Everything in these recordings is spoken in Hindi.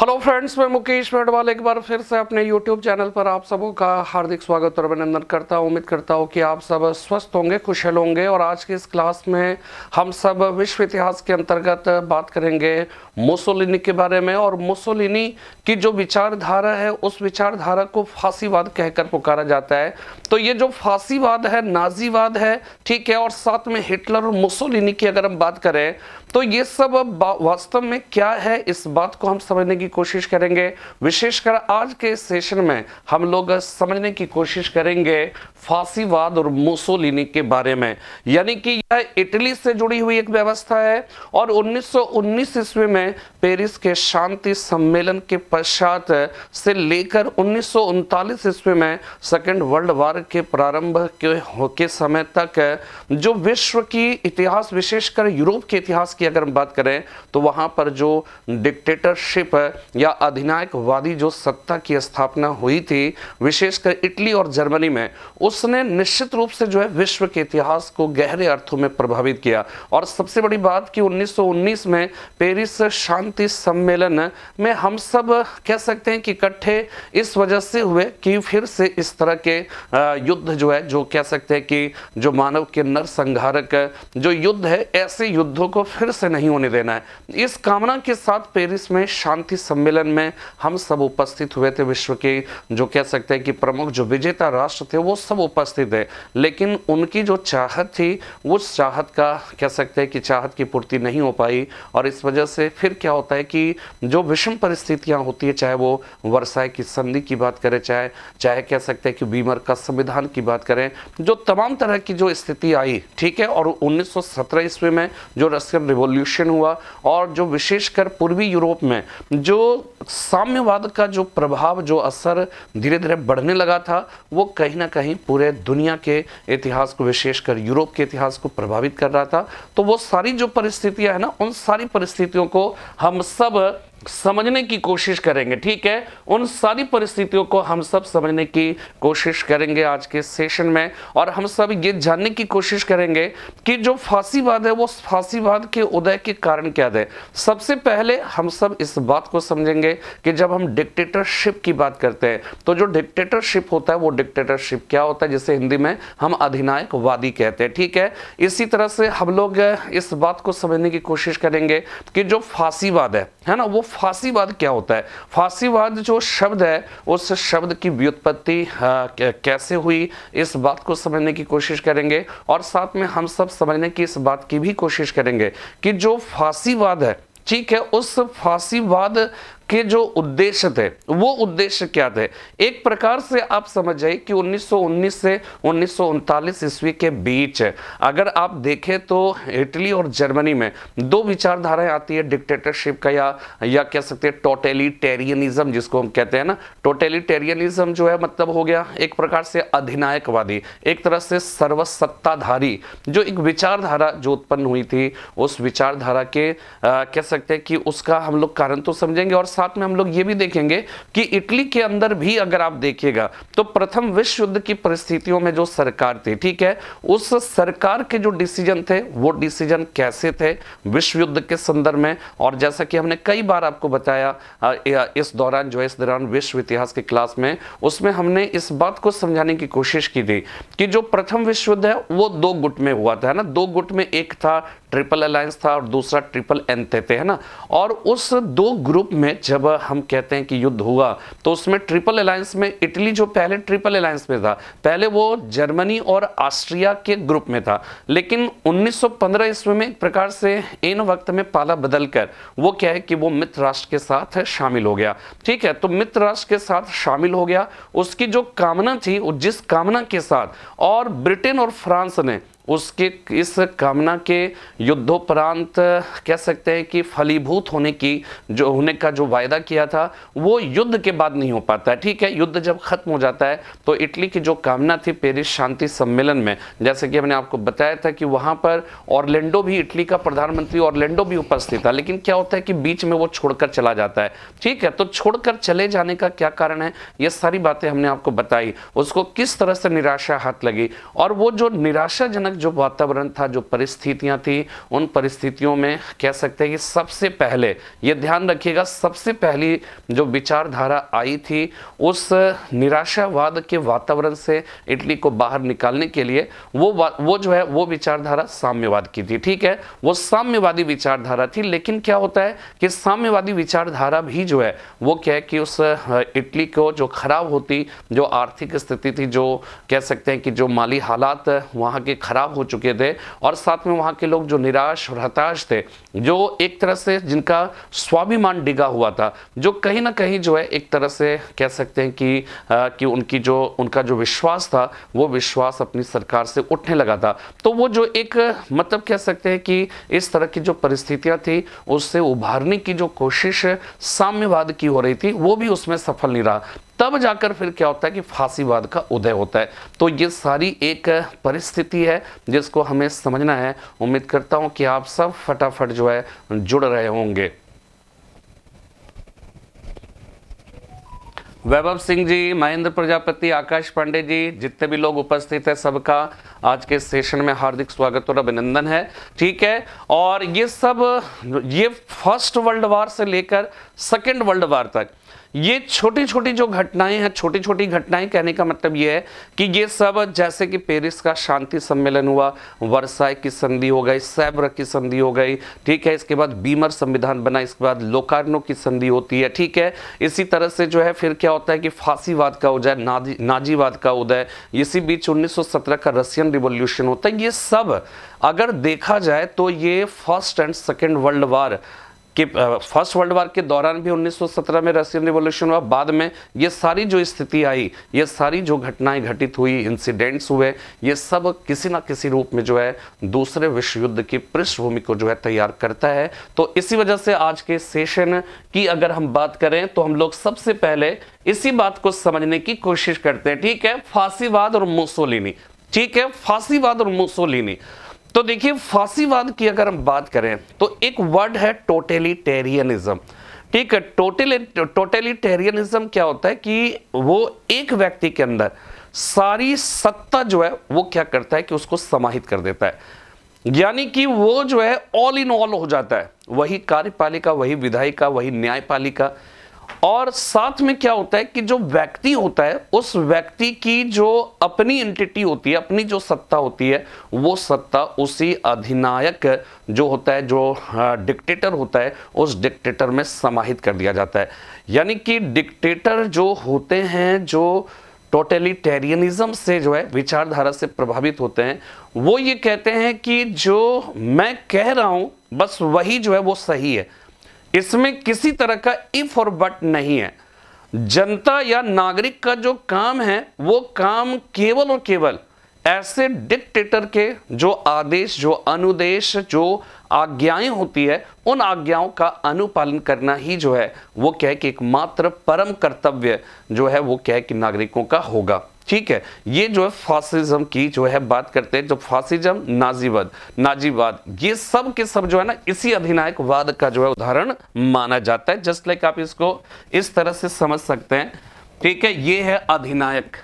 हेलो फ्रेंड्स मैं मुकेश मेडवाल एक बार फिर से अपने यूट्यूब चैनल पर आप सबों का हार्दिक स्वागत और अभिनंदन करता हूँ उम्मीद करता हूँ कि आप सब स्वस्थ होंगे खुशहल होंगे और आज की इस क्लास में हम सब विश्व इतिहास के अंतर्गत बात करेंगे मुसोलिनी के बारे में और मुसोलिनी की जो विचारधारा है उस विचारधारा को फांसीवाद कहकर पुकारा जाता है तो ये जो फांसीवाद है नाजीवाद है ठीक है और साथ में हिटलर और मुसोलिनी की अगर हम बात करें तो ये सब वास्तव में क्या है इस बात को हम समझने की कोशिश करेंगे विशेषकर आज के सेशन में हम लोग समझने की कोशिश करेंगे फांसीवाद और मोसोलिनी के बारे में यानी कि यह इटली से जुड़ी हुई एक व्यवस्था है और 1919 ईस्वी में पेरिस के शांति सम्मेलन के पश्चात से लेकर उन्नीस ईस्वी में सेकेंड वर्ल्ड वार के प्रारंभ के, के समय तक जो विश्व की इतिहास विशेषकर यूरोप के इतिहास की अगर हम बात करें तो वहाँ पर जो डिक्टेटरशिप है या अधिनायकवादी जो सत्ता की स्थापना हुई थी विशेषकर इटली और जर्मनी में उसने निश्चित रूप से जो है विश्व के इतिहास को गहरे अर्थों में प्रभावित किया और सबसे बड़ी बात कि 1919 में पेरिस शांति सम्मेलन में हम सब कह सकते हैं कि इकट्ठे इस वजह से हुए कि फिर से इस तरह के युद्ध जो है जो कह सकते हैं कि जो मानव के नरसंहारक जो युद्ध है ऐसे युद्धों को फिर से नहीं होने देना है इस कामना के साथ पेरिस में शांति साथी सम्मेलन में हम सब उपस्थित हुए थे विश्व के जो कह सकते हैं कि प्रमुख जो विजेता राष्ट्र थे वो सब उपस्थित है लेकिन उनकी जो चाहत थी उस चाहत का कह सकते हैं कि चाहत की पूर्ति नहीं हो पाई और इस वजह से फिर क्या होता है कि जो विषम परिस्थितियाँ होती है चाहे वो वर्षाए की संधि की बात करें चाहे चाहे कह सकते हैं कि बीमर का संविधान की बात करें जो तमाम तरह की जो स्थिति आई ठीक है और 1917 ईस्वी में जो रशियन रिवोल्यूशन हुआ और जो विशेषकर पूर्वी यूरोप में जो साम्यवाद का जो प्रभाव जो असर धीरे धीरे बढ़ने लगा था वो कहीं ना कहीं पूरे दुनिया के इतिहास को विशेषकर यूरोप के इतिहास को प्रभावित कर रहा था तो वो सारी जो परिस्थितियां हैं ना उन सारी परिस्थितियों को हम सब समझने की कोशिश करेंगे ठीक है उन सारी परिस्थितियों को हम सब समझने की कोशिश करेंगे आज के सेशन में और हम सब ये जानने की कोशिश करेंगे कि जो फांसीवाद है वो फांसीवाद के उदय के कारण क्या थे सबसे पहले हम सब इस बात को समझेंगे कि जब हम डिक्टेटरशिप की बात करते हैं तो जो डिक्टेटरशिप होता है वो डिक्टेटरशिप क्या होता है जिसे हिंदी में हम अधिनायकवादी कहते हैं ठीक है इसी तरह से हम लोग इस बात को समझने की कोशिश करेंगे कि जो फांसीवाद है है ना वो फांसीवाद क्या होता है फांसीवाद जो शब्द है उस शब्द की व्युत्पत्ति हाँ, कैसे हुई इस बात को समझने की कोशिश करेंगे और साथ में हम सब समझने की इस बात की भी कोशिश करेंगे कि जो फांसीवाद है ठीक है उस फांसीवाद के जो उद्देश्य थे वो उद्देश्य क्या थे एक प्रकार से आप समझ जाइए कि 1919 से उन्नीस ईस्वी के बीच अगर आप देखें तो इटली और जर्मनी में दो विचारधाराएं आती है डिक्टेटरशिप का या या कह सकते हैं टोटेलिटेरियनिज्म जिसको हम कहते हैं ना टोटेलिटेरियनिज्म जो है मतलब हो गया एक प्रकार से अधिनायकवादी एक तरह से सर्वसत्ताधारी जो एक विचारधारा जो उत्पन्न हुई थी उस विचारधारा के आ, कह सकते हैं कि उसका हम लोग कारण तो समझेंगे और साथ में हम लोग ये भी देखेंगे कि इटली के अंदर भी अगर आप देखिएगा तो प्रथम विश्व युद्ध की परिस्थितियों में जो सरकार थी ठीक है उस सरकार के जो डिसीजन थे वो डिसीजन कैसे थे विश्व युद्ध के संदर्भ में और जैसा कि हमने कई बार आपको बताया इस दौरान जो इस दौरान विश्व इतिहास की क्लास में उसमें हमने इस बात को समझाने की कोशिश की थी कि जो प्रथम विश्व युद्ध है वो दो गुट में हुआ था ना दो गुट में एक था ट्रिपल अलायंस था और दूसरा ट्रिपल एंथे थे है ना और उस दो ग्रुप में जब हम कहते हैं कि युद्ध हुआ तो उसमें ट्रिपल अलायंस में इटली जो पहले ट्रिपल अलायंस में था पहले वो जर्मनी और ऑस्ट्रिया के ग्रुप में था लेकिन 1915 ईस्वी में एक प्रकार से इन वक्त में पाला बदलकर वो क्या है कि वो मित्र राष्ट्र के साथ शामिल हो गया ठीक है तो मित्र राष्ट्र के साथ शामिल हो गया उसकी जो कामना थी जिस कामना के साथ और ब्रिटेन और फ्रांस ने उसके इस कामना के युद्धोपरांत कह सकते हैं कि फलीभूत होने की जो होने का जो वायदा किया था वो युद्ध के बाद नहीं हो पाता ठीक है युद्ध जब खत्म हो जाता है तो इटली की जो कामना थी पेरिस शांति सम्मेलन में जैसे कि हमने आपको बताया था कि वहाँ पर ऑर्लैंडो भी इटली का प्रधानमंत्री ऑर्लैंडो भी उपस्थित था लेकिन क्या होता है कि बीच में वो छोड़कर चला जाता है ठीक है तो छोड़कर चले जाने का क्या कारण है ये सारी बातें हमने आपको बताई उसको किस तरह से निराशा हाथ लगी और वो जो निराशाजनक जो वातावरण था जो परिस्थितियां थी उन परिस्थितियों में कह सकते हैं कि सबसे पहले ये ध्यान रखिएगा सबसे पहली जो विचारधारा आई थी उस निराशावाद के वातावरण से इटली को बाहर निकालने के लिए वो वो जो है वो विचारधारा साम्यवाद की थी ठीक है वो साम्यवादी विचारधारा थी लेकिन क्या होता है कि साम्यवादी विचारधारा भी जो है वो क्या है कि उस इटली को जो खराब होती जो आर्थिक स्थिति थी जो कह सकते हैं कि जो माली हालात वहाँ के खराब खराब हो चुके थे और साथ में वहाँ के लोग जो निराश और हताश थे जो एक तरह से जिनका स्वाभिमान डिगा हुआ था जो कहीं ना कहीं जो है एक तरह से कह सकते हैं कि आ, कि उनकी जो उनका जो विश्वास था वो विश्वास अपनी सरकार से उठने लगा था तो वो जो एक मतलब कह सकते हैं कि इस तरह की जो परिस्थितियाँ थी उससे उभारने की जो कोशिश साम्यवाद की हो रही थी वो भी उसमें सफल नहीं रहा तब जाकर फिर क्या होता है कि फांसीवाद का उदय होता है तो ये सारी एक परिस्थिति है जिसको हमें समझना है उम्मीद करता हूं कि आप सब फटाफट जो है जुड़ रहे होंगे वैभव सिंह जी महेंद्र प्रजापति आकाश पांडे जी जितने भी लोग उपस्थित हैं सबका आज के सेशन में हार्दिक स्वागत और अभिनंदन है ठीक है और ये सब ये फर्स्ट वर्ल्ड वार से लेकर सेकेंड वर्ल्ड वार तक ये छोटी छोटी जो घटनाएं हैं छोटी छोटी घटनाएं कहने का मतलब ये है कि ये सब जैसे कि पेरिस का शांति सम्मेलन हुआ वर्साई की संधि हो गई सैब्र की संधि हो गई ठीक है इसके बाद बीमर संविधान बना इसके बाद लोकार्नो की संधि होती है ठीक है इसी तरह से जो है फिर क्या होता है कि फांसीवाद का उदय नाजी नाजीवाद का उदय इसी बीच उन्नीस का रशियन रिवोल्यूशन होता है ये सब अगर देखा जाए तो ये first and second world war कि फर्स्ट वर्ल्ड वार के दौरान भी 1917 में रशियन रिवोल्यूशन हुआ बाद में ये सारी जो स्थिति आई ये सारी जो घटनाएं घटित हुई इंसिडेंट्स हुए ये सब किसी ना किसी रूप में जो है दूसरे विश्व युद्ध की पृष्ठभूमि को जो है तैयार करता है तो इसी वजह से आज के सेशन की अगर हम बात करें तो हम लोग सबसे पहले इसी बात को समझने की कोशिश करते हैं ठीक है फांसीवाद और मुसोलिनी ठीक है फांसीवाद और मुसोलिनी तो देखिए फांसीवाद की अगर हम बात करें तो एक वर्ड है टोटेलिटेरियनिज्म ठीक है टोटल टोटेलिटेरियनिज्म क्या होता है कि वो एक व्यक्ति के अंदर सारी सत्ता जो है वो क्या करता है कि उसको समाहित कर देता है यानी कि वो जो है ऑल इन ऑल हो जाता है वही कार्यपालिका वही विधायिका वही न्यायपालिका और साथ में क्या होता है कि जो व्यक्ति होता है उस व्यक्ति की जो अपनी एंटिटी होती है अपनी जो सत्ता होती है वो सत्ता उसी अधिनायक जो होता है जो डिक्टेटर हाँ, होता है उस डिक्टेटर में समाहित कर दिया जाता है यानी कि डिक्टेटर जो होते हैं जो टोटलिटेरियनिज्म से जो है विचारधारा से प्रभावित होते हैं वो ये कहते हैं कि जो मैं कह रहा हूँ बस वही जो है वो सही है इसमें किसी तरह का इफ और बट नहीं है जनता या नागरिक का जो काम है वो काम केवल और केवल ऐसे डिक्टेटर के जो आदेश जो अनुदेश जो आज्ञाएं होती है उन आज्ञाओं का अनुपालन करना ही जो है वो कह के एकमात्र परम कर्तव्य जो है वो कह के नागरिकों का होगा ठीक है ये जो है फासिज्म की जो है बात करते हैं जो फासिज्म नाजीवाद नाजीवाद ये सब के सब जो है ना इसी अधिनायक वाद का जो है उदाहरण माना जाता है जस्ट लाइक आप इसको इस तरह से समझ सकते हैं ठीक है ये है अधिनायक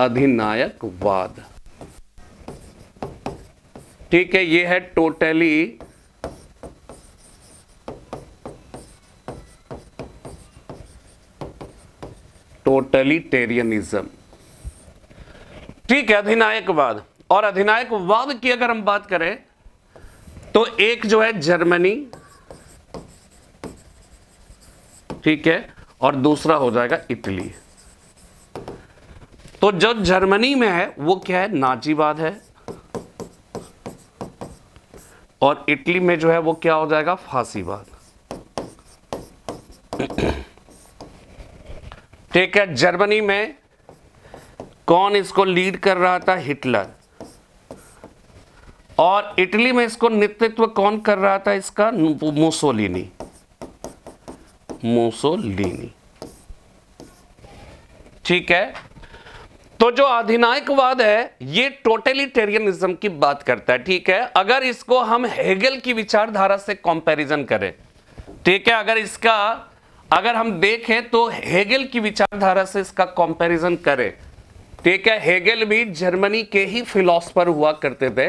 अधिनायकवाद ठीक है ये है टोटली टोटलीटेरियनिज्म ठीक है अधिनायकवाद और अधिनायकवाद की अगर हम बात करें तो एक जो है जर्मनी ठीक है और दूसरा हो जाएगा इटली तो जो जर्मनी में है वो क्या है नाजीवाद है और इटली में जो है वो क्या हो जाएगा फांसीवाद ठीक है जर्मनी में कौन इसको लीड कर रहा था हिटलर और इटली में इसको नेतृत्व कौन कर रहा था इसका मुसोलिनी मुसोलिनी ठीक है तो जो अधिनायकवाद है ये टोटलिटेरियनिज्म की बात करता है ठीक है अगर इसको हम हेगल की विचारधारा से कंपैरिजन करें ठीक है अगर इसका अगर हम देखें तो हेगेल की विचारधारा से इसका कंपैरिजन करें ठीक तो है हेगेल भी जर्मनी के ही फिलोसफर हुआ करते थे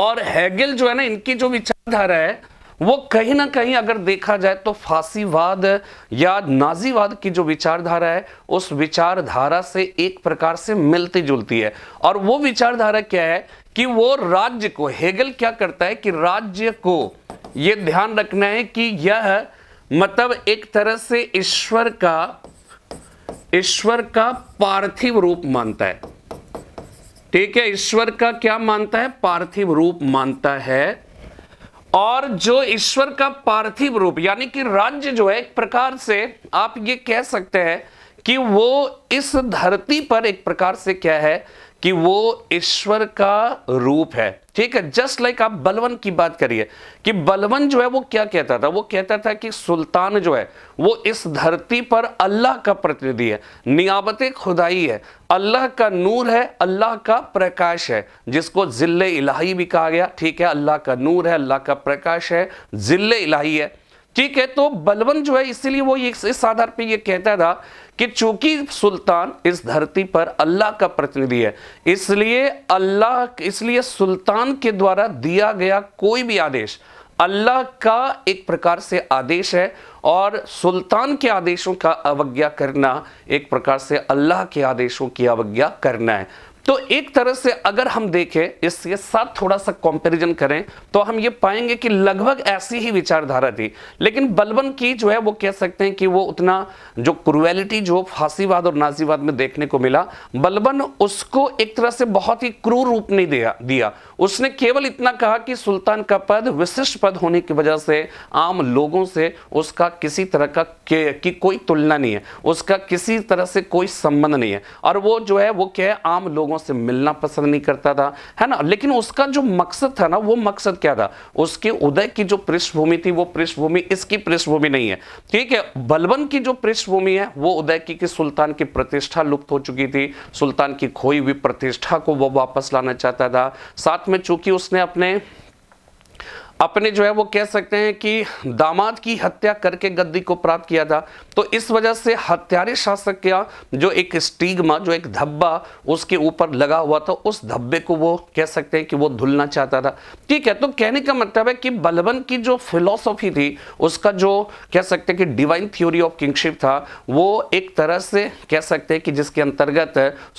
और हेगेल जो है ना इनकी जो विचारधारा है वो कहीं ना कहीं अगर देखा जाए तो फांसीवाद या नाजीवाद की जो विचारधारा है उस विचारधारा से एक प्रकार से मिलती जुलती है और वो विचारधारा क्या है कि वो राज्य को हेगल क्या करता है कि राज्य को ये ध्यान रखना है कि यह है, मतलब एक तरह से ईश्वर का ईश्वर का पार्थिव रूप मानता है ठीक है ईश्वर का क्या मानता है पार्थिव रूप मानता है और जो ईश्वर का पार्थिव रूप यानी कि राज्य जो है एक प्रकार से आप ये कह सकते हैं कि वो इस धरती पर एक प्रकार से क्या है कि वो ईश्वर का रूप है ठीक है जस्ट लाइक like आप बलवन की बात करिए कि बलवन जो है वो क्या कहता था वो कहता था कि सुल्तान जो है वो इस धरती पर अल्लाह का प्रतिनिधि है नियाबत खुदाई है अल्लाह का नूर है अल्लाह का प्रकाश है जिसको जिल्ले इलाही भी कहा गया ठीक है अल्लाह का नूर है अल्लाह का प्रकाश है जिले इलाही है ठीक है तो बलवन जो है इसीलिए वो इस आधार पर यह कहता था कि चूंकि सुल्तान इस धरती पर अल्लाह का प्रतिनिधि है इसलिए अल्लाह इसलिए सुल्तान के द्वारा दिया गया कोई भी आदेश अल्लाह का एक प्रकार से आदेश है और सुल्तान के आदेशों का अवज्ञा करना एक प्रकार से अल्लाह के आदेशों की अवज्ञा करना है तो एक तरह से अगर हम देखें इसके साथ थोड़ा सा कंपैरिजन करें तो हम ये पाएंगे कि लगभग ऐसी ही विचारधारा थी लेकिन बलबन की जो है वो कह सकते हैं कि वो उतना जो क्रुएलिटी जो फांसीवाद और नाजीवाद में देखने को मिला बलबन उसको एक तरह से बहुत ही क्रूर रूप नहीं दिया दिया उसने केवल इतना कहा कि सुल्तान का पद विशिष्ट पद होने की वजह से आम लोगों से उसका किसी तरह का की कोई तुलना नहीं है उसका किसी तरह से कोई संबंध नहीं है और वो जो है वो क्या है आम लोगों लोगों से मिलना पसंद नहीं करता था है ना लेकिन उसका जो मकसद था ना वो मकसद क्या था उसके उदय की जो पृष्ठभूमि थी वो पृष्ठभूमि इसकी पृष्ठभूमि नहीं है ठीक है बलबन की जो पृष्ठभूमि है वो उदय की, की सुल्तान की प्रतिष्ठा लुप्त हो चुकी थी सुल्तान की खोई हुई प्रतिष्ठा को वो वापस लाना चाहता था साथ में चूंकि उसने अपने अपने जो है वो कह सकते हैं कि दामाद की हत्या करके गद्दी को प्राप्त किया था तो इस वजह से हत्यारे शासक का जो एक स्टीगमा जो एक धब्बा उसके ऊपर लगा हुआ था उस धब्बे को वो कह सकते हैं कि वो धुलना चाहता था ठीक है तो कहने का मतलब है कि बलबन की जो फिलोसॉफी थी उसका जो कह सकते हैं कि डिवाइन थ्योरी ऑफ किंगशिप था वो एक तरह से कह सकते हैं कि जिसके अंतर्गत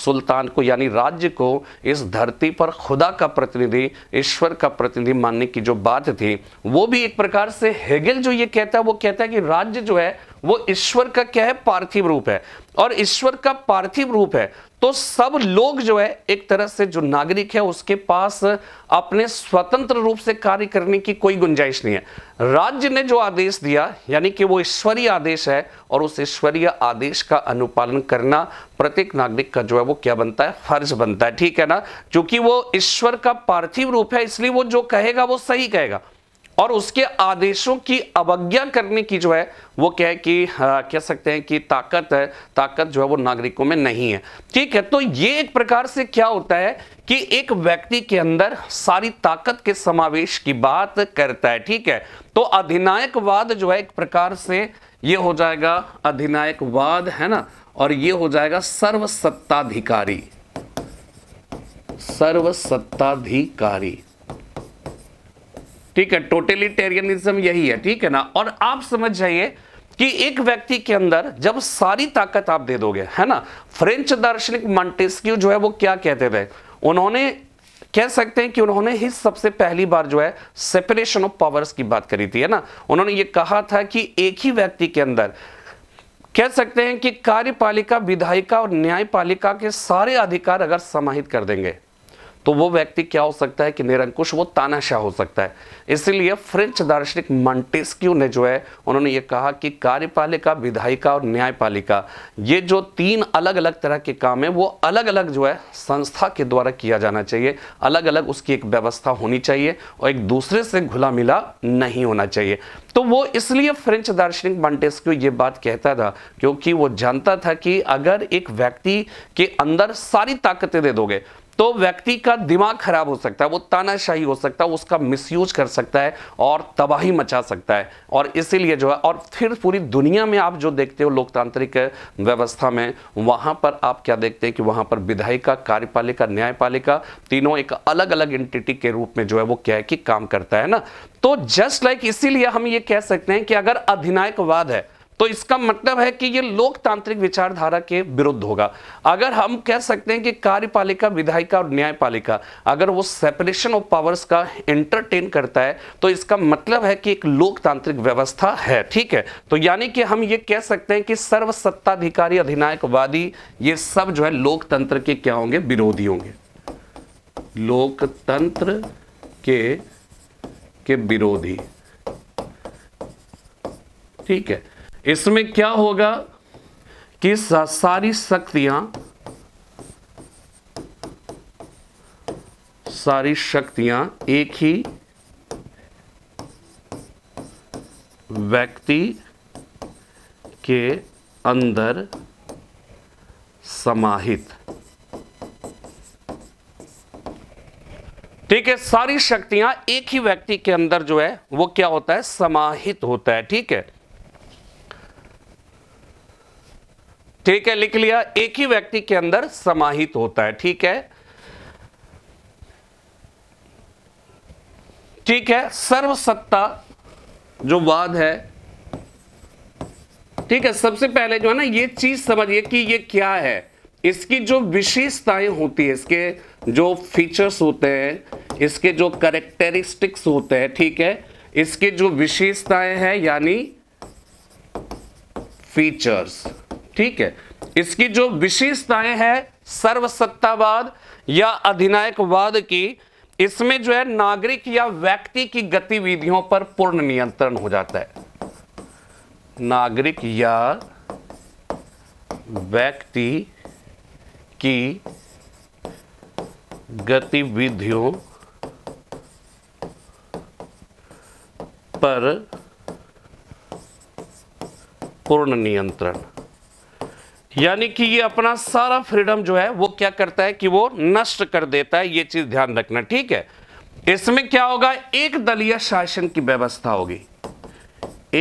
सुल्तान को यानी राज्य को इस धरती पर खुदा का प्रतिनिधि ईश्वर का प्रतिनिधि मानने की जो बात बात थी वो भी एक प्रकार से हेगल जो ये कहता है वो कहता है कि राज्य जो है वो ईश्वर का क्या है पार्थिव रूप है और ईश्वर का पार्थिव रूप है तो सब लोग जो है एक तरह से जो नागरिक है उसके पास अपने स्वतंत्र रूप से कार्य करने की कोई गुंजाइश नहीं है राज्य ने जो आदेश दिया यानी कि वो ईश्वरीय आदेश है और उस ईश्वरीय आदेश का अनुपालन करना प्रत्येक नागरिक का जो है वो क्या बनता है फर्ज बनता है ठीक है ना क्योंकि वो ईश्वर का पार्थिव रूप है इसलिए वो जो कहेगा वो सही कहेगा और उसके आदेशों की अवज्ञा करने की जो है वो क्या है कि हाँ, कह सकते हैं कि ताकत है ताकत जो है वो नागरिकों में नहीं है ठीक है तो ये एक प्रकार से क्या होता है कि एक व्यक्ति के अंदर सारी ताकत के समावेश की बात करता है ठीक है तो अधिनायकवाद जो है एक प्रकार से ये हो जाएगा अधिनायकवाद है ना और ये हो जाएगा सर्वसत्ताधिकारी सर्वसत्ताधिकारी ठीक है टोटेलिटेरियनिज्म यही है ठीक है ना और आप समझ जाइए कि एक व्यक्ति के अंदर जब सारी ताकत आप दे दोगे है ना फ्रेंच दार्शनिक मॉन्टेस्क्यू जो है वो क्या कहते थे उन्होंने कह सकते हैं कि उन्होंने ही सबसे पहली बार जो है सेपरेशन ऑफ पावर्स की बात करी थी है ना उन्होंने ये कहा था कि एक ही व्यक्ति के अंदर कह सकते हैं कि कार्यपालिका विधायिका और न्यायपालिका के सारे अधिकार अगर समाहित कर देंगे तो वो व्यक्ति क्या हो सकता है कि निरंकुश वो तानाशाह हो सकता है इसीलिए फ्रेंच दार्शनिक मंटेस्क्यू ने जो है उन्होंने ये कहा कि कार्यपालिका विधायिका और न्यायपालिका ये जो तीन अलग अलग तरह के काम है वो अलग अलग जो है संस्था के द्वारा किया जाना चाहिए अलग अलग उसकी एक व्यवस्था होनी चाहिए और एक दूसरे से घुला मिला नहीं होना चाहिए तो वो इसलिए फ्रेंच दार्शनिक मंटेस्क्यू ये बात कहता था क्योंकि वो जानता था कि अगर एक व्यक्ति के अंदर सारी ताकतें दे दोगे तो व्यक्ति का दिमाग खराब हो सकता है वो तानाशाही हो सकता है उसका मिसयूज कर सकता है और तबाही मचा सकता है और इसीलिए जो है और फिर पूरी दुनिया में आप जो देखते हो लोकतांत्रिक व्यवस्था में वहाँ पर आप क्या देखते हैं कि वहां पर विधायिका कार्यपालिका न्यायपालिका तीनों एक अलग अलग एंटिटी के रूप में जो है वो क्या है कि काम करता है ना तो जस्ट लाइक like इसीलिए हम ये कह सकते हैं कि अगर अधिनायकवाद है तो इसका मतलब है कि ये लोकतांत्रिक विचारधारा के विरुद्ध होगा अगर हम कह सकते हैं कि कार्यपालिका विधायिका और न्यायपालिका अगर वो सेपरेशन ऑफ पावर्स का एंटरटेन करता है तो इसका मतलब है कि एक लोकतांत्रिक व्यवस्था है ठीक है तो यानी कि हम ये कह सकते हैं कि सर्वसत्ताधिकारी अधिनायकवादी ये सब जो है लोकतंत्र के क्या होंगे विरोधी होंगे लोकतंत्र के के विरोधी ठीक है इसमें क्या होगा कि सारी शक्तियां सारी शक्तियां एक ही व्यक्ति के अंदर समाहित ठीक है सारी शक्तियां एक ही व्यक्ति के अंदर जो है वो क्या होता है समाहित होता है ठीक है ठीक है लिख लिया एक ही व्यक्ति के अंदर समाहित होता है ठीक है ठीक है सर्वसत्ता जो वाद है ठीक है सबसे पहले जो है ना ये चीज समझिए कि ये क्या है इसकी जो विशेषताएं होती है इसके जो फीचर्स होते हैं इसके जो करेक्टरिस्टिक्स होते हैं ठीक है इसके जो विशेषताएं हैं यानी फीचर्स ठीक है इसकी जो विशेषताएं हैं सर्वसत्तावाद या अधिनायकवाद की इसमें जो है नागरिक या व्यक्ति की गतिविधियों पर पूर्ण नियंत्रण हो जाता है नागरिक या व्यक्ति की गतिविधियों पर पूर्ण नियंत्रण यानी कि ये अपना सारा फ्रीडम जो है वो क्या करता है कि वो नष्ट कर देता है ये चीज ध्यान रखना ठीक है इसमें क्या होगा एक दलीय शासन की व्यवस्था होगी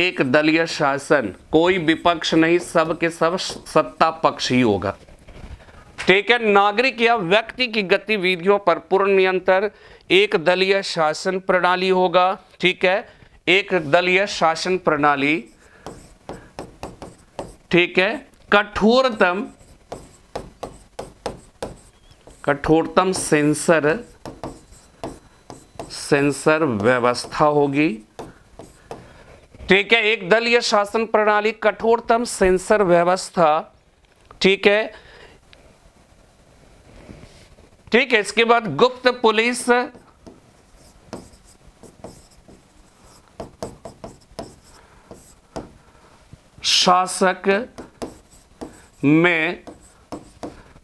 एक दलीय शासन कोई विपक्ष नहीं सब के सब सत्ता पक्ष ही होगा ठीक है नागरिक या व्यक्ति की गतिविधियों पर पूर्ण नियंत्रण एक दलीय शासन प्रणाली होगा ठीक है एक दलीय शासन प्रणाली ठीक है कठोरतम कठोरतम सेंसर सेंसर व्यवस्था होगी ठीक है एक दलीय शासन प्रणाली कठोरतम सेंसर व्यवस्था ठीक है ठीक है इसके बाद गुप्त पुलिस शासक में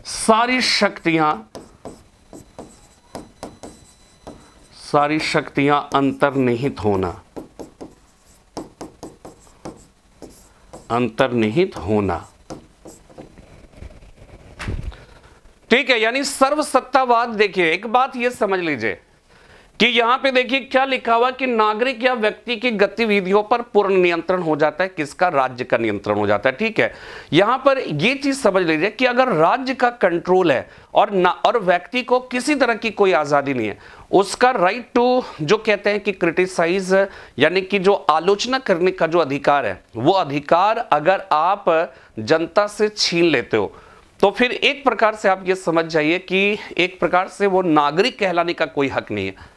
सारी शक्तियां सारी शक्तियां अंतर्निहित होना अंतर्निहित होना ठीक है यानी सर्वसत्तावाद देखिए एक बात यह समझ लीजिए कि यहां पे देखिए क्या लिखा हुआ कि नागरिक या व्यक्ति की गतिविधियों पर पूर्ण नियंत्रण हो जाता है किसका राज्य का नियंत्रण हो जाता है ठीक है यहां पर यह चीज समझ लीजिए कि अगर राज्य का कंट्रोल है और ना और व्यक्ति को किसी तरह की कोई आजादी नहीं है उसका राइट टू जो कहते हैं कि क्रिटिसाइज यानी कि जो आलोचना करने का जो अधिकार है वो अधिकार अगर आप जनता से छीन लेते हो तो फिर एक प्रकार से आप ये समझ जाइए कि एक प्रकार से वो नागरिक कहलाने का कोई हक नहीं है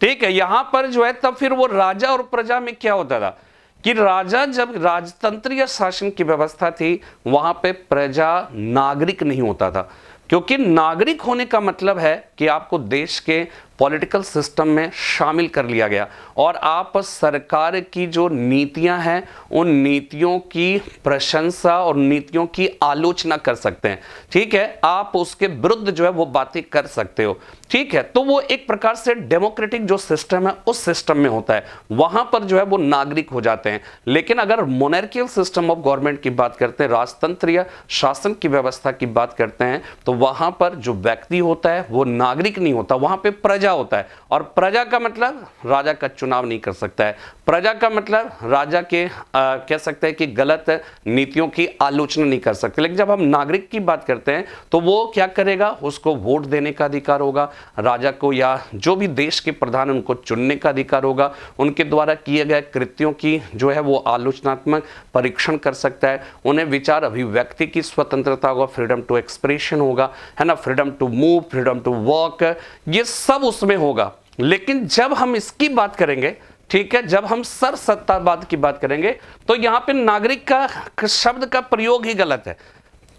ठीक है यहां पर जो है तब फिर वो राजा और प्रजा में क्या होता था कि राजा जब राजतंत्र या शासन की व्यवस्था थी वहां पे प्रजा नागरिक नहीं होता था क्योंकि नागरिक होने का मतलब है कि आपको देश के पॉलिटिकल सिस्टम में शामिल कर लिया गया और आप सरकार की जो नीतियां हैं उन नीतियों की प्रशंसा और नीतियों की आलोचना कर सकते हैं ठीक है आप उसके विरुद्ध जो है वो बातें कर सकते हो ठीक है तो वो एक प्रकार से डेमोक्रेटिक जो सिस्टम है उस सिस्टम में होता है वहां पर जो है वो नागरिक हो जाते हैं लेकिन अगर मोनरकियल सिस्टम ऑफ गवर्नमेंट की बात करते हैं राजतंत्र या शासन की व्यवस्था की बात करते हैं तो वहां पर जो व्यक्ति होता है वो नागरिक नहीं होता वहां पर प्रजा प्रजा होता है और प्रजा का मतलब राजा का चुनाव नहीं कर सकता है प्रजा का मतलब राजा के आ, कह सकते हैं कि गलत नीतियों की आलोचना नहीं कर सकते लेकिन जब हम नागरिक की बात करते हैं तो वो क्या करेगा उसको वोट देने का अधिकार होगा राजा को या जो भी देश के प्रधान उनको चुनने का अधिकार होगा उनके द्वारा किए गए कृत्यों की जो है वो आलोचनात्मक परीक्षण कर सकता है उन्हें विचार अभिव्यक्ति की स्वतंत्रता होगा फ्रीडम टू एक्सप्रेशन होगा है ना freedom to move freedom to walk ये सब उस उसमें होगा लेकिन जब हम इसकी बात करेंगे ठीक है जब हम सर सत्तावाद की बात करेंगे तो यहां पे नागरिक का शब्द का प्रयोग ही गलत है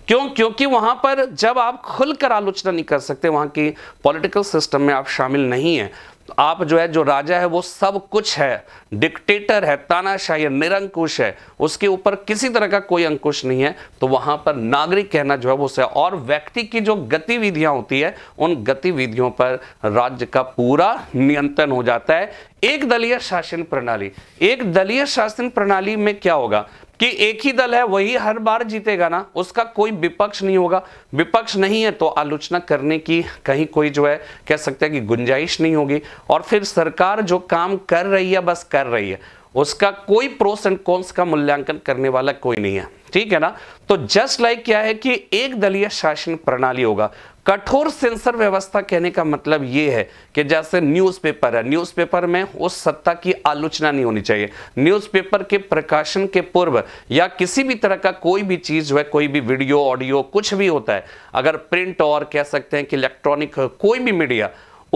क्यों क्योंकि वहां पर जब आप खुलकर आलोचना नहीं कर सकते वहां की पॉलिटिकल सिस्टम में आप शामिल नहीं है आप जो है जो राजा है वो सब कुछ है डिक्टेटर है तानाशाही है निरंकुश है उसके ऊपर किसी तरह का कोई अंकुश नहीं है तो वहां पर नागरिक कहना जो है वो है और व्यक्ति की जो गतिविधियां होती है उन गतिविधियों पर राज्य का पूरा नियंत्रण हो जाता है एक दलीय शासन प्रणाली एक दलीय शासन प्रणाली में क्या होगा कि एक ही दल है वही हर बार जीतेगा ना उसका कोई विपक्ष नहीं होगा विपक्ष नहीं है तो आलोचना करने की कहीं कोई जो है कह सकते हैं कि गुंजाइश नहीं होगी और फिर सरकार जो काम कर रही है बस कर रही है उसका कोई प्रोस एंड कॉन्स का मूल्यांकन करने वाला कोई नहीं है ठीक है ना तो जस्ट लाइक like क्या है कि एक दलीय शासन प्रणाली होगा कठोर सेंसर व्यवस्था कहने का मतलब ये है कि जैसे न्यूज़पेपर है न्यूज़पेपर में उस सत्ता की आलोचना नहीं होनी चाहिए न्यूज़पेपर के प्रकाशन के पूर्व या किसी भी तरह का कोई भी चीज़ जो है कोई भी वीडियो ऑडियो कुछ भी होता है अगर प्रिंट और कह सकते हैं कि इलेक्ट्रॉनिक कोई भी मीडिया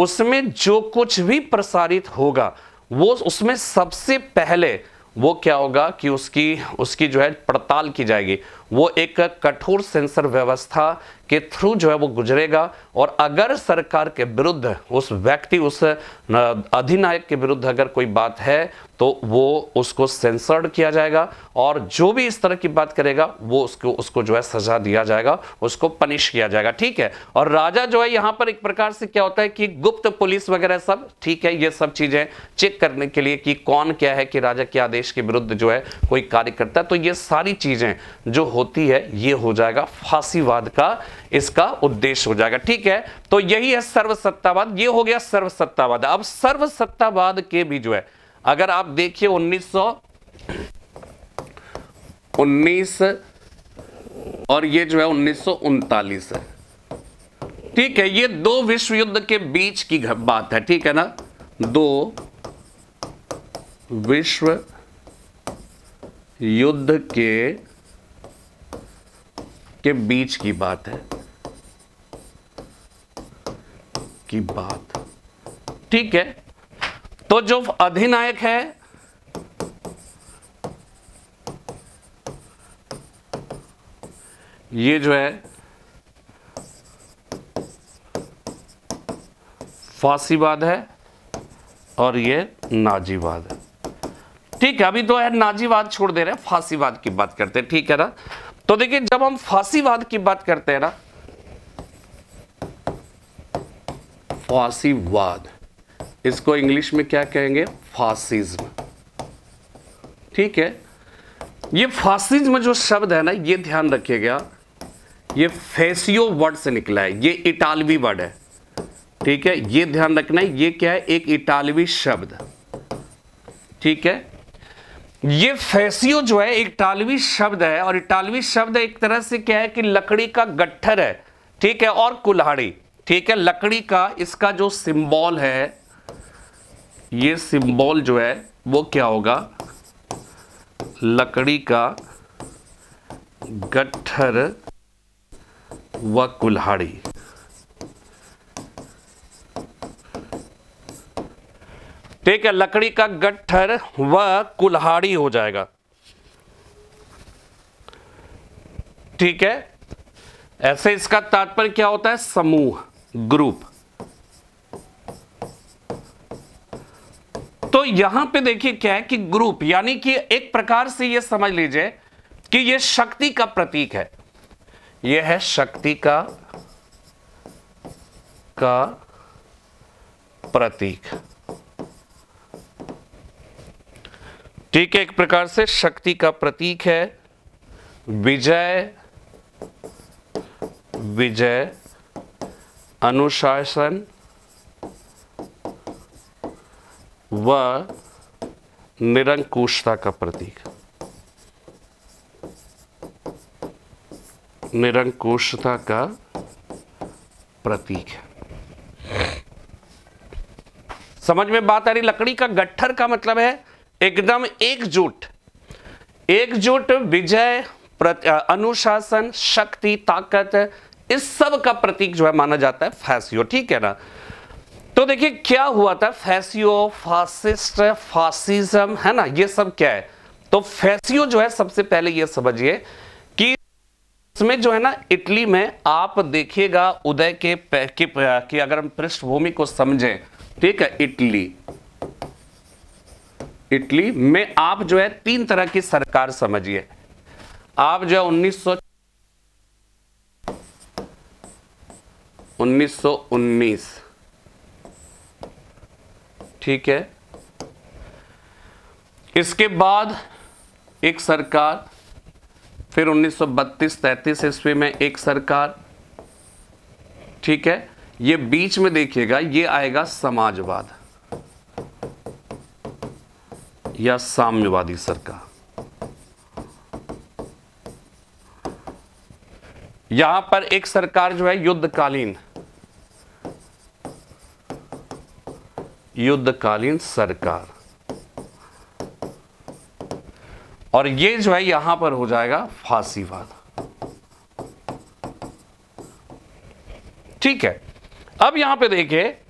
उसमें जो कुछ भी प्रसारित होगा वो उसमें सबसे पहले वो क्या होगा कि उसकी उसकी जो है पड़ताल की जाएगी वो एक कठोर सेंसर व्यवस्था के थ्रू जो है वो गुजरेगा और अगर सरकार के विरुद्ध उस व्यक्ति उस अधिनायक के विरुद्ध अगर कोई बात है तो वो उसको सेंसर्ड किया जाएगा और जो भी इस तरह की बात करेगा वो उसको उसको जो है सजा दिया जाएगा उसको पनिश किया जाएगा ठीक है और राजा जो है यहाँ पर एक प्रकार से क्या होता है कि गुप्त पुलिस वगैरह सब ठीक है ये सब चीज़ें चेक करने के लिए कि कौन क्या है कि राजा के आदेश के विरुद्ध जो है कोई कार्य करता है तो ये सारी चीज़ें जो हो होती है ये हो जाएगा फांसीवाद का इसका उद्देश्य हो जाएगा ठीक है तो यही है सर्वसत्तावाद ये हो गया सर्वसत्तावाद अब सर्वसत्तावाद के भी जो है अगर आप देखिए उन्नीस सौ उन्नीस और ये जो है उन्नीस है ठीक है ये दो विश्व युद्ध के बीच की बात है ठीक है ना दो विश्व युद्ध के के बीच की बात है की बात ठीक है तो जो अधिनायक है ये जो है फांसीवाद है और ये नाजीवाद है ठीक है अभी तो है नाजीवाद छोड़ दे रहे हैं फांसीवाद की बात करते हैं ठीक है ना तो देखिए जब हम फांसीवाद की बात करते हैं ना फांसीवाद इसको इंग्लिश में क्या कहेंगे फासिज्म ठीक है ये फासिज्म जो शब्द है ना ये ध्यान रखिएगा ये फेसियो वर्ड से निकला है ये इटालवी वर्ड है ठीक है ये ध्यान रखना है ये क्या है एक इटालवी शब्द ठीक है ये फैसियो जो है इटालवी शब्द है और इटालवी शब्द एक तरह से क्या है कि लकड़ी का गट्ठर है ठीक है और कुल्हाड़ी ठीक है लकड़ी का इसका जो सिंबल है ये सिंबल जो है वो क्या होगा लकड़ी का गट्ठर व कुल्हाड़ी ठीक है लकड़ी का गट्ठर व कुल्हाड़ी हो जाएगा ठीक है ऐसे इसका तात्पर्य क्या होता है समूह ग्रुप तो यहां पे देखिए क्या है कि ग्रुप यानी कि एक प्रकार से ये समझ लीजिए कि ये शक्ति का प्रतीक है ये है शक्ति का का प्रतीक ठीक है एक प्रकार से शक्ति का प्रतीक है विजय विजय अनुशासन व निरंकुशता का प्रतीक निरंकुशता का प्रतीक है समझ में बात आ रही लकड़ी का गट्ठर का मतलब है एकदम एकजुट एकजुट विजय अनुशासन शक्ति ताकत इस सब का प्रतीक जो है माना जाता है फैसियो ठीक है ना तो देखिए क्या हुआ था फैसियो फासिस्ट फासिज्म है ना ये सब क्या है तो फैसियो जो है सबसे पहले ये समझिए कि इसमें जो है ना इटली में आप देखिएगा उदय के, के, के अगर हम पृष्ठभूमि को समझें ठीक है इटली इटली में आप जो है तीन तरह की सरकार समझिए आप जो है उन्नीस सौ ठीक है इसके बाद एक सरकार फिर 1932-33 ईस्वी में एक सरकार ठीक है ये बीच में देखिएगा ये आएगा समाजवाद या साम्यवादी सरकार यहां पर एक सरकार जो है युद्धकालीन युद्धकालीन सरकार और ये जो है यहां पर हो जाएगा फांसीवाद ठीक है अब यहां पे देखें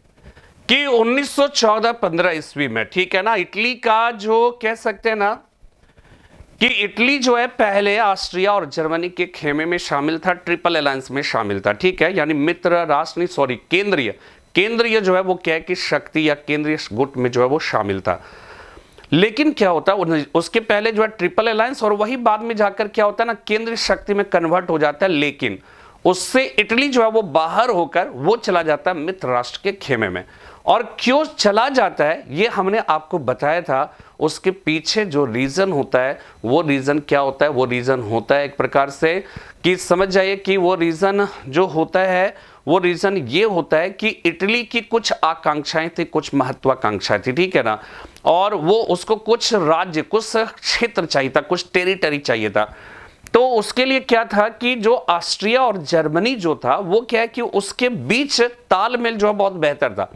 कि 1914-15 ईस्वी में ठीक है ना इटली का जो कह सकते हैं ना कि इटली जो है पहले ऑस्ट्रिया और जर्मनी के खेमे में शामिल था ट्रिपल अलायंस में शामिल था ठीक है यानी मित्र राष्ट्र सॉरी केंद्रीय केंद्रीय जो है वो क्या है कि शक्ति या केंद्रीय गुट में जो है वो शामिल था लेकिन क्या होता है उसके पहले जो है ट्रिपल अलायंस और वही बाद में जाकर क्या होता है ना केंद्रीय शक्ति में कन्वर्ट हो जाता है लेकिन उससे इटली जो है वो बाहर होकर वो चला जाता है मित्र राष्ट्र के खेमे में और क्यों चला जाता है ये हमने आपको बताया था उसके पीछे जो रीज़न होता है वो रीज़न क्या होता है वो रीज़न होता है एक प्रकार से कि समझ जाइए कि वो रीज़न जो होता है वो रीज़न ये होता है कि इटली की कुछ आकांक्षाएं थी कुछ महत्वाकांक्षाएं थी ठीक है ना और वो उसको कुछ राज्य कुछ क्षेत्र चाहिए था कुछ टेरिटरी चाहिए था तो उसके लिए क्या था कि जो ऑस्ट्रिया और जर्मनी जो था वो क्या है कि उसके बीच तालमेल जो है बहुत बेहतर था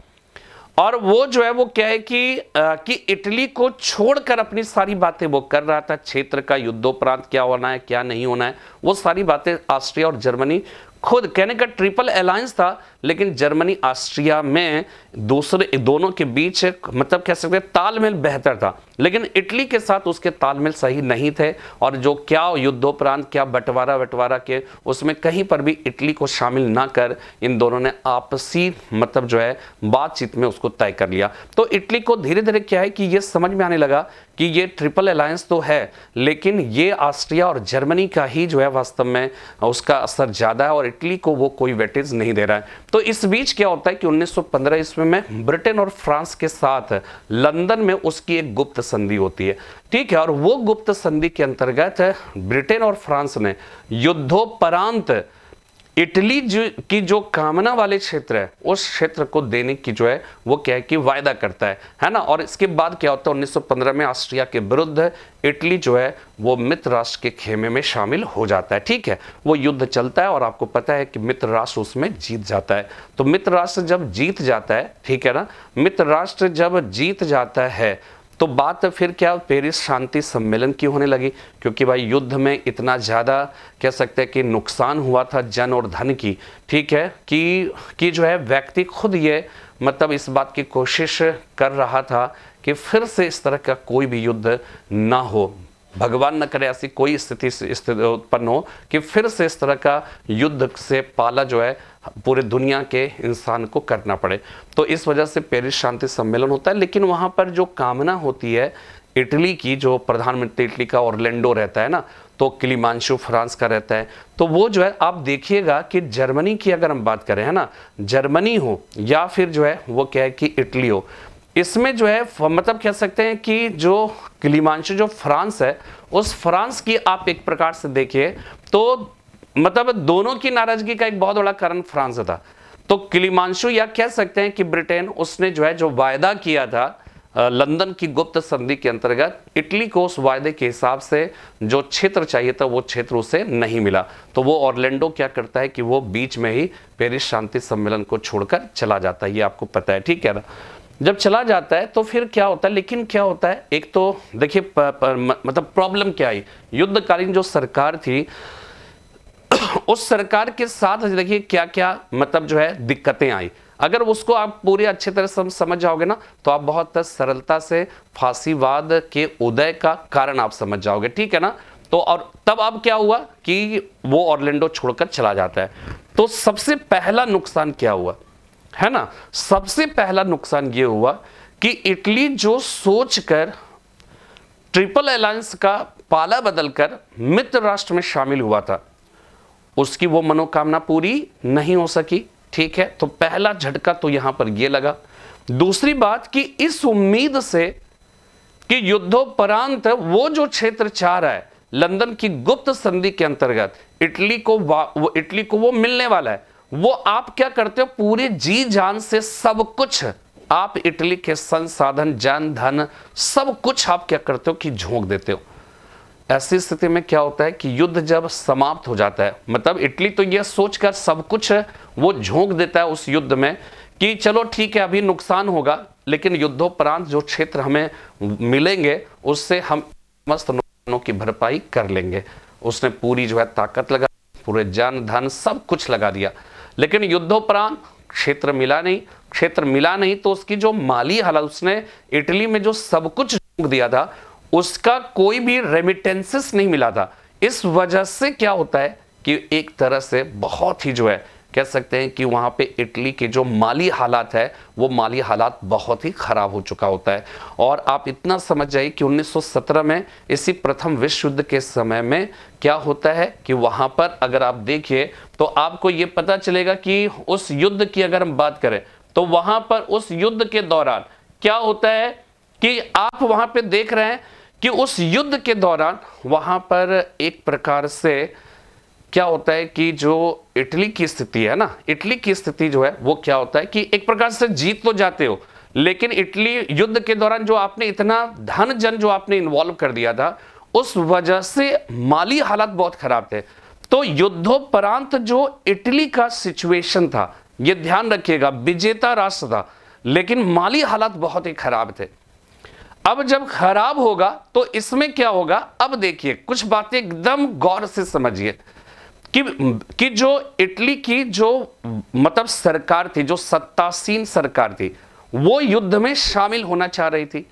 और वो जो है वो क्या है कि आ, कि इटली को छोड़कर अपनी सारी बातें वो कर रहा था क्षेत्र का युद्धोपरांत क्या होना है क्या नहीं होना है वो सारी बातें ऑस्ट्रिया और जर्मनी खुद कहने का ट्रिपल अलायंस था लेकिन जर्मनी ऑस्ट्रिया में दूसरे दोनों के बीच मतलब कह सकते हैं तालमेल बेहतर था लेकिन इटली के साथ उसके तालमेल सही नहीं थे और जो क्या युद्धोपरांत क्या बंटवारा बंटवारा के उसमें कहीं पर भी इटली को शामिल ना कर इन दोनों ने आपसी मतलब जो है बातचीत में उसको तय कर लिया तो इटली को धीरे धीरे क्या है कि ये समझ में आने लगा कि ये ट्रिपल अलायंस तो है लेकिन ये ऑस्ट्रिया और जर्मनी का ही जो है वास्तव में उसका असर ज़्यादा है और इटली को वो कोई वेटेज नहीं दे रहा है तो तो इस बीच क्या होता है कि 1915 ईस्वी में ब्रिटेन और फ्रांस के साथ लंदन में उसकी एक गुप्त संधि होती है ठीक है और वो गुप्त संधि के अंतर्गत ब्रिटेन और फ्रांस ने युद्धोपरांत इटली जो की जो कामना वाले क्षेत्र है उस क्षेत्र को देने की जो है वो क्या है कि वायदा करता है है ना और इसके बाद क्या होता है 1915 में ऑस्ट्रिया के विरुद्ध इटली जो है वो मित्र राष्ट्र के खेमे में शामिल हो जाता है ठीक है वो युद्ध चलता है और आपको पता है कि मित्र राष्ट्र उसमें जीत जाता है तो मित्र राष्ट्र जब जीत जाता है ठीक है ना मित्र राष्ट्र जब जीत जाता है तो बात फिर क्या पेरिस शांति सम्मेलन की होने लगी क्योंकि भाई युद्ध में इतना ज़्यादा कह सकते हैं कि नुकसान हुआ था जन और धन की ठीक है कि कि जो है व्यक्ति खुद ये मतलब इस बात की कोशिश कर रहा था कि फिर से इस तरह का कोई भी युद्ध ना हो भगवान न करे ऐसी कोई स्थिति उत्पन्न हो कि फिर से इस तरह का युद्ध से पाला जो है पूरे दुनिया के इंसान को करना पड़े तो इस वजह से पेरिस शांति सम्मेलन होता है लेकिन वहाँ पर जो कामना होती है इटली की जो प्रधानमंत्री इटली का ऑर्लैंडो रहता है ना तो किलीमांशु फ्रांस का रहता है तो वो जो है आप देखिएगा कि जर्मनी की अगर हम बात करें है ना जर्मनी हो या फिर जो है वो क्या है कि इटली हो इसमें जो है मतलब कह सकते हैं कि जो क्लीमांशु जो फ्रांस है उस फ्रांस की आप एक प्रकार से देखिए तो मतलब दोनों की नाराजगी का एक बहुत बड़ा कारण फ्रांस था तो किलीमांशु या कह सकते हैं कि ब्रिटेन उसने जो है जो वायदा किया था लंदन की गुप्त संधि के अंतर्गत इटली को उस वायदे के हिसाब से जो क्षेत्र चाहिए था वो क्षेत्र उसे नहीं मिला तो वो ऑर्लैंडो क्या करता है कि वो बीच में ही पेरिस शांति सम्मेलन को छोड़कर चला जाता है ये आपको पता है ठीक है ना जब चला जाता है तो फिर क्या होता है लेकिन क्या होता है एक तो देखिए मतलब प्रॉब्लम क्या आई युद्धकालीन जो सरकार थी उस सरकार के साथ देखिए क्या क्या मतलब जो है दिक्कतें आई अगर उसको आप पूरी अच्छे तरह से समझ जाओगे ना तो आप बहुत सरलता से फांसीवाद के उदय का कारण आप समझ जाओगे ठीक है ना तो और तब अब क्या हुआ कि वो ऑर्लेंडो छोड़कर चला जाता है तो सबसे पहला नुकसान क्या हुआ है ना सबसे पहला नुकसान ये हुआ कि इटली जो सोचकर ट्रिपल अलायंस का पाला बदलकर मित्र राष्ट्र में शामिल हुआ था उसकी वो मनोकामना पूरी नहीं हो सकी ठीक है तो पहला झटका तो यहां पर यह लगा दूसरी बात कि इस उम्मीद से कि युद्धोपरांत वो जो क्षेत्र चाह रहा है लंदन की गुप्त संधि के अंतर्गत इटली को वो इटली को वो मिलने वाला है वो आप क्या करते हो पूरे जी जान से सब कुछ आप इटली के संसाधन जन धन सब कुछ आप क्या करते हो कि झोंक देते हो ऐसी स्थिति में क्या होता है कि युद्ध जब समाप्त हो जाता है मतलब इटली तो यह सोचकर सब कुछ वो झोंक देता है उस युद्ध में कि चलो ठीक है अभी नुकसान होगा लेकिन युद्धोपरांत जो क्षेत्र हमें मिलेंगे उससे हम समस्त नुकसानों की भरपाई कर लेंगे उसने पूरी जो है ताकत लगा पूरे जन धन सब कुछ लगा दिया लेकिन युद्धोपरांत क्षेत्र मिला नहीं क्षेत्र मिला नहीं तो उसकी जो माली हालत उसने इटली में जो सब कुछ झोंक दिया था उसका कोई भी रेमिटेंसिस नहीं मिला था इस वजह से क्या होता है कि एक तरह से बहुत ही जो है कह सकते हैं कि वहां पे इटली के जो माली हालात है वो माली हालात बहुत ही ख़राब हो चुका होता है और आप इतना समझ जाइए कि 1917 में इसी प्रथम विश्व युद्ध के समय में क्या होता है कि वहां पर अगर आप देखिए तो आपको ये पता चलेगा कि उस युद्ध की अगर हम बात करें तो वहां पर उस युद्ध के दौरान क्या होता है कि आप वहां पर देख रहे हैं कि उस युद्ध के दौरान वहां पर एक प्रकार से क्या होता है कि जो इटली की स्थिति है ना इटली की स्थिति जो है वो क्या होता है कि एक प्रकार से जीत तो जाते हो लेकिन इटली युद्ध के दौरान जो आपने इतना धन जन जो आपने इन्वॉल्व कर दिया था उस वजह से माली हालत बहुत खराब थे तो युद्धोपरांत जो इटली का सिचुएशन था ये ध्यान रखिएगा विजेता राष्ट्र था लेकिन माली हालत बहुत ही खराब थे अब जब खराब होगा तो इसमें क्या होगा अब देखिए कुछ बातें एकदम गौर से समझिए कि कि जो इटली की जो मतलब सरकार थी जो सत्तासीन सरकार थी वो युद्ध में शामिल होना चाह रही थी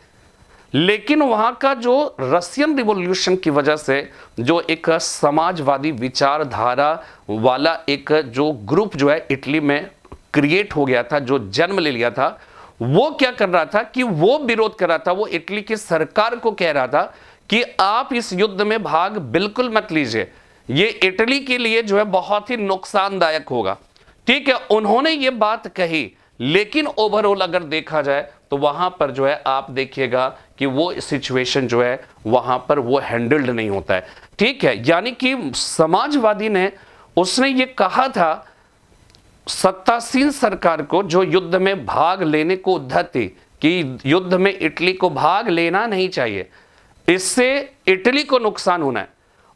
लेकिन वहां का जो रशियन रिवॉल्यूशन की वजह से जो एक समाजवादी विचारधारा वाला एक जो ग्रुप जो है इटली में क्रिएट हो गया था जो जन्म ले लिया था वो क्या कर रहा था कि वो विरोध कर रहा था वो इटली की सरकार को कह रहा था कि आप इस युद्ध में भाग बिल्कुल मत लीजिए ये इटली के लिए जो है बहुत ही नुकसानदायक होगा ठीक है उन्होंने ये बात कही लेकिन ओवरऑल अगर देखा जाए तो वहां पर जो है आप देखिएगा कि वो सिचुएशन जो है वहां पर वो हैंडल्ड नहीं होता है ठीक है यानी कि समाजवादी ने उसने ये कहा था सत्तासीन सरकार को जो युद्ध में भाग लेने को उद्धत कि युद्ध में इटली को भाग लेना नहीं चाहिए इससे इटली को नुकसान होना है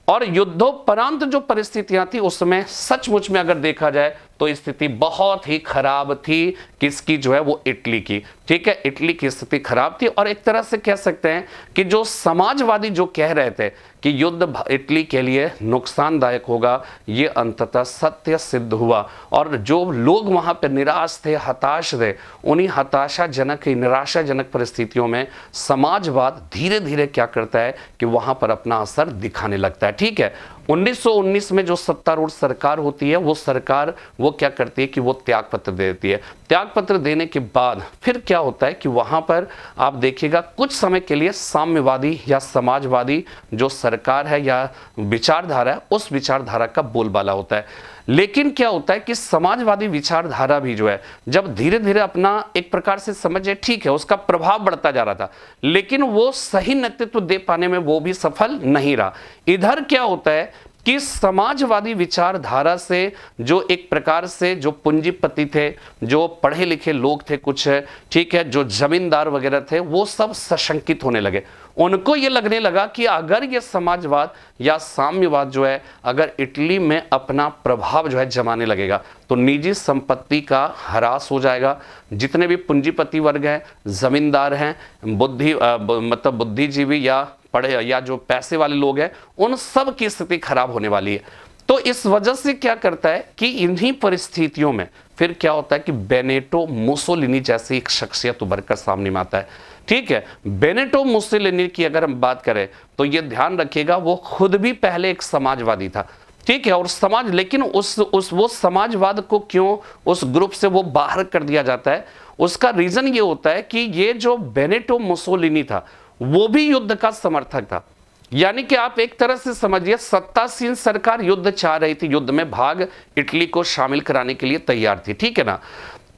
और युद्धोपरांत जो परिस्थितियां थी उसमें सचमुच में अगर देखा जाए तो स्थिति बहुत ही खराब थी किसकी जो है वो इटली की ठीक है इटली की स्थिति खराब थी और एक तरह से कह सकते हैं कि जो समाजवादी जो कह रहे थे कि युद्ध इटली के लिए नुकसानदायक होगा ये अंततः सत्य सिद्ध हुआ और जो लोग वहां पर निराश थे हताश थे उन्हीं हताशाजनक निराशाजनक परिस्थितियों में समाजवाद धीरे धीरे क्या करता है कि वहां पर अपना असर दिखाने लगता है ठीक है 1919 में जो सत्तारूढ़ सरकार होती है वो सरकार वो क्या करती है कि वो त्याग पत्र दे देती है त्याग पत्र देने के बाद फिर क्या होता है कि वहां पर आप देखिएगा कुछ समय के लिए साम्यवादी या समाजवादी जो सरकार है या विचारधारा है उस विचारधारा का बोलबाला होता है लेकिन क्या होता है कि समाजवादी विचारधारा भी जो है जब धीरे धीरे अपना एक प्रकार से समझे ठीक है उसका प्रभाव बढ़ता जा रहा था लेकिन वो सही नेतृत्व दे पाने में वो भी सफल नहीं रहा इधर क्या होता है कि समाजवादी विचारधारा से जो एक प्रकार से जो पूंजीपति थे जो पढ़े लिखे लोग थे कुछ है ठीक है जो जमींदार वगैरह थे वो सब सशंकित होने लगे उनको ये लगने लगा कि अगर ये समाजवाद या साम्यवाद जो है अगर इटली में अपना प्रभाव जो है जमाने लगेगा तो निजी संपत्ति का ह्रास हो जाएगा जितने भी पूंजीपति वर्ग हैं जमींदार हैं बुद्धि मतलब बुद्धिजीवी या पढ़े या जो पैसे वाले लोग हैं उन सब की स्थिति खराब होने वाली है तो इस वजह से क्या करता है कि इन्हीं परिस्थितियों में फिर क्या होता है कि बेनेटो मुसोलिनी जैसी एक शख्सियत उभर कर सामने में आता है ठीक है बेनेटो मुसोलिनी की अगर हम बात करें तो ये ध्यान रखिएगा वो खुद भी पहले एक समाजवादी था ठीक है और समाज लेकिन उस उस वो समाजवाद को क्यों उस ग्रुप से वो बाहर कर दिया जाता है उसका रीज़न ये होता है कि ये जो बेनेटो मुसोलिनी था वो भी युद्ध का समर्थक था यानी कि आप एक तरह से समझिए सत्तासीन सरकार युद्ध चाह रही थी युद्ध में भाग इटली को शामिल कराने के लिए तैयार थी ठीक है ना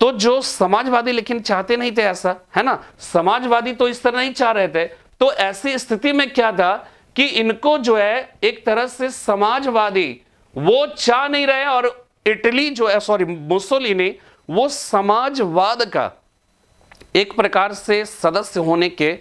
तो जो समाजवादी लेकिन चाहते नहीं थे ऐसा है ना समाजवादी तो इस तरह नहीं चाह रहे थे तो ऐसी स्थिति में क्या था कि इनको जो है एक तरह से समाजवादी वो चाह नहीं रहे और इटली जो है सॉरी मुसोलिनी वो समाजवाद का एक प्रकार से सदस्य होने के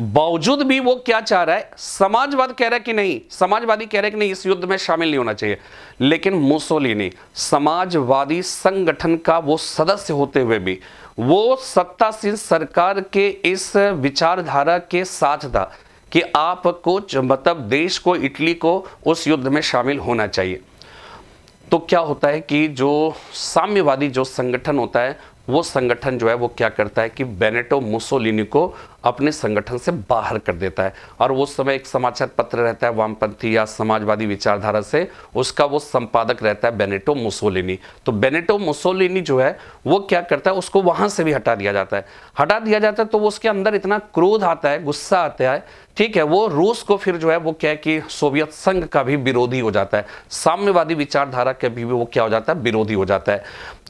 बावजूद भी वो क्या चाह रहा है समाजवाद कह रहा है कि नहीं समाजवादी कह रहे कि नहीं इस युद्ध में शामिल नहीं होना चाहिए लेकिन मुसोलिनी समाजवादी संगठन का वो सदस्य होते हुए भी वो सत्तासीन सरकार के इस विचारधारा के साथ था कि आपको मतलब देश को इटली को उस युद्ध में शामिल होना चाहिए तो क्या होता है कि जो साम्यवादी जो संगठन होता है वो संगठन जो है वो क्या करता है कि बेनेटो मुसोलिनी को अपने संगठन से बाहर कर देता है और उस समय एक समाचार पत्र रहता है वामपंथी या समाजवादी विचारधारा से उसका वो संपादक रहता है बेनेटो मुसोलिनी तो बेनेटो मुसोलिनी जो है वो क्या करता है उसको वहां से भी हटा दिया जाता है हटा दिया जाता है तो उसके अंदर इतना क्रोध आता है गुस्सा आता है ठीक है वो रूस को फिर जो है वो क्या है कि सोवियत संघ का भी विरोधी हो जाता है साम्यवादी विचारधारा के भी वो क्या हो जाता है विरोधी हो जाता है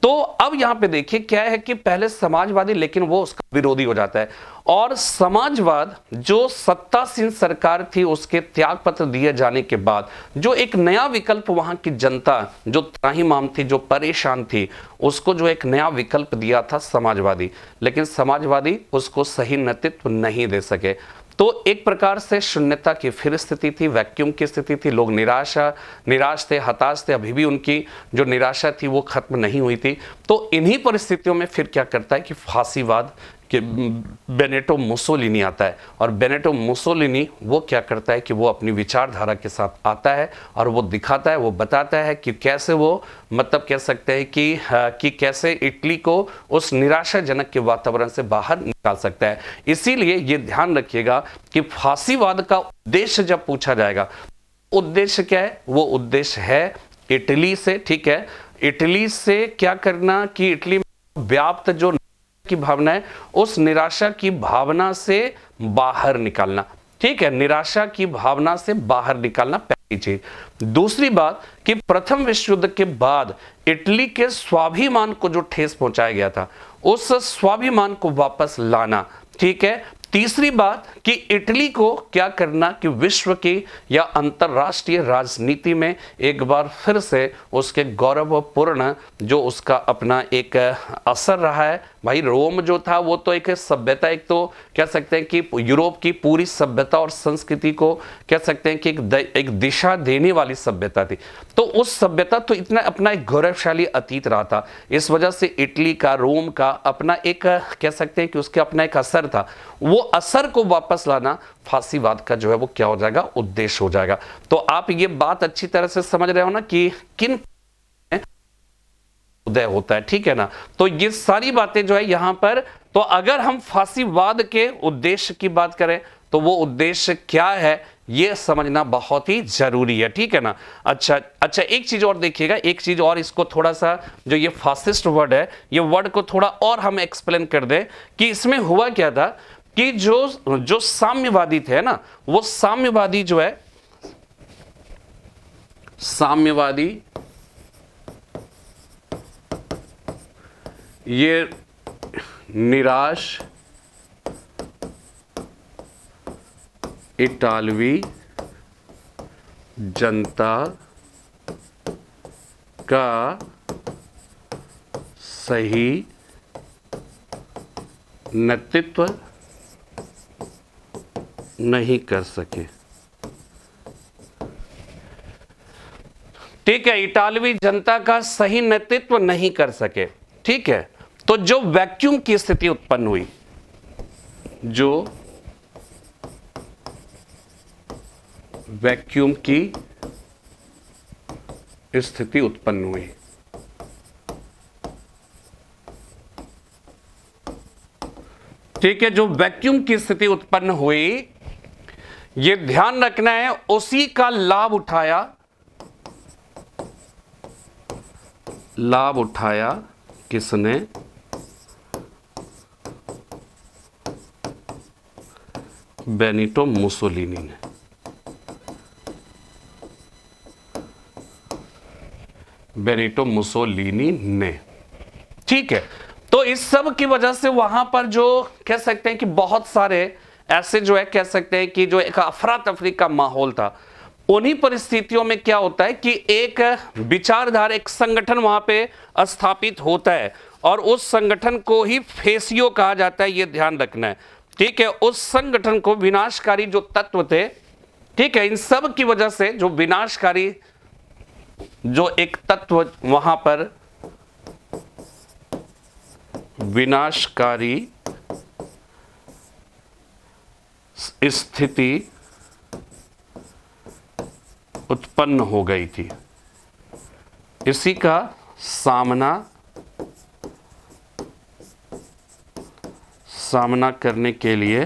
तो अब यहां पे देखिए क्या है कि पहले समाजवादी लेकिन वो उसका विरोधी हो जाता है और समाजवाद जो सत्तासीन सरकार थी उसके त्याग पत्र दिए जाने के बाद जो एक नया विकल्प वहां की जनता जो त्राहीमाम थी जो परेशान थी उसको जो एक नया विकल्प दिया था समाजवादी लेकिन समाजवादी उसको सही नेतृत्व नहीं दे सके तो एक प्रकार से शून्यता की फिर स्थिति थी वैक्यूम की स्थिति थी लोग निराशा निराश थे हताश थे अभी भी उनकी जो निराशा थी वो खत्म नहीं हुई थी तो इन्हीं परिस्थितियों में फिर क्या करता है कि फांसीवाद कि बेनेटो मुसोलिनी आता है और बेनेटो मुसोलिनी वो क्या करता है कि वो अपनी विचारधारा के साथ आता है और वो दिखाता है वो बताता है कि कैसे वो मतलब कह सकते हैं कि हाँ, कि कैसे इटली को उस निराशाजनक के वातावरण से बाहर निकाल सकता है इसीलिए ये ध्यान रखिएगा कि फांसीवाद का उद्देश्य जब पूछा जाएगा उद्देश्य क्या है वो उद्देश्य है इटली से ठीक है इटली से क्या करना कि इटली में व्याप्त जो की भावना है उस निराशा की भावना से बाहर निकालना ठीक है निराशा की भावना से बाहर निकालना पहली चीज दूसरी बात कि प्रथम विश्व युद्ध के बाद इटली के स्वाभिमान को जो ठेस पहुंचाया गया था उस स्वाभिमान को वापस लाना ठीक है तीसरी बात कि इटली को क्या करना कि विश्व की या अंतरराष्ट्रीय राजनीति में एक बार फिर से उसके गौरवपूर्ण जो उसका अपना एक असर रहा है भाई रोम जो था वो तो एक सभ्यता एक तो कह सकते हैं कि यूरोप की पूरी सभ्यता और संस्कृति को कह सकते हैं कि एक द, एक दिशा देने वाली सभ्यता थी तो उस सभ्यता तो इतना अपना एक गौरवशाली अतीत रहा था इस वजह से इटली का रोम का अपना एक कह सकते हैं कि उसके अपना एक असर था वो असर को वापस लाना फांसीवाद का जो है वो क्या हो जाएगा उद्देश्य हो जाएगा तो आप ये बात अच्छी तरह से समझ रहे हो ना कि किन उदय होता है ठीक है ना तो ये सारी बातें जो है यहां पर तो अगर हम फांसीवाद के उद्देश्य की बात करें तो वो उद्देश्य क्या है ये समझना बहुत ही जरूरी है ठीक है ना अच्छा अच्छा एक चीज़ और देखिएगा एक चीज़ और इसको थोड़ा सा जो ये फासिस्ट वर्ड है ये वर्ड को थोड़ा और हम एक्सप्लेन कर दें कि इसमें हुआ क्या था कि जो जो साम्यवादी थे ना वो साम्यवादी जो है साम्यवादी ये निराश इटालवी जनता का सही नेतृत्व नहीं कर सके ठीक है इटालवी जनता का सही नेतृत्व नहीं कर सके ठीक है तो जो वैक्यूम की स्थिति उत्पन्न हुई जो वैक्यूम की स्थिति उत्पन्न हुई ठीक है जो वैक्यूम की स्थिति उत्पन्न हुई ये ध्यान रखना है उसी का लाभ उठाया लाभ उठाया किसने बेनिटो मुसोलिनी ने बेनिटो मुसोलिनी ने ठीक है तो इस सब की वजह से वहां पर जो कह सकते हैं कि बहुत सारे ऐसे जो है कह सकते हैं कि जो एक अफरा तफरी का माहौल था उन्हीं परिस्थितियों में क्या होता है कि एक विचारधारा एक संगठन वहां पे स्थापित होता है और उस संगठन को ही फेसियो कहा जाता है यह ध्यान रखना है ठीक है उस संगठन को विनाशकारी जो तत्व थे ठीक है इन सब की वजह से जो विनाशकारी जो एक तत्व वहां पर विनाशकारी स्थिति उत्पन्न हो गई थी इसी का सामना सामना करने के लिए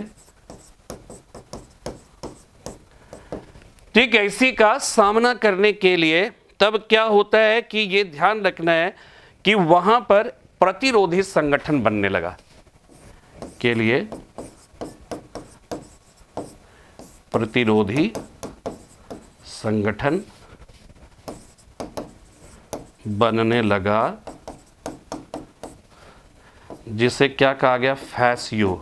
ठीक है इसी का सामना करने के लिए तब क्या होता है कि यह ध्यान रखना है कि वहां पर प्रतिरोधी संगठन बनने लगा के लिए प्रतिरोधी संगठन बनने लगा जिसे क्या कहा गया फैसियो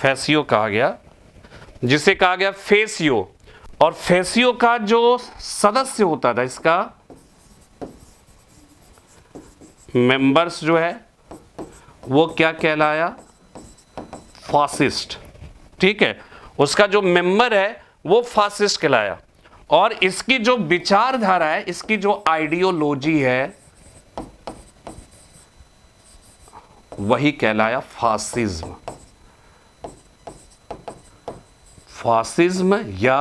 फैसियो कहा गया जिसे कहा गया फेसियो और फेसियो का जो सदस्य होता था इसका मेंबर्स जो है वो क्या कहलाया फासिस्ट ठीक है उसका जो मेंबर है वो फासिस्ट कहलाया और इसकी जो विचारधारा है इसकी जो आइडियोलॉजी है वही कहलाया फासिज्म फासिज्म या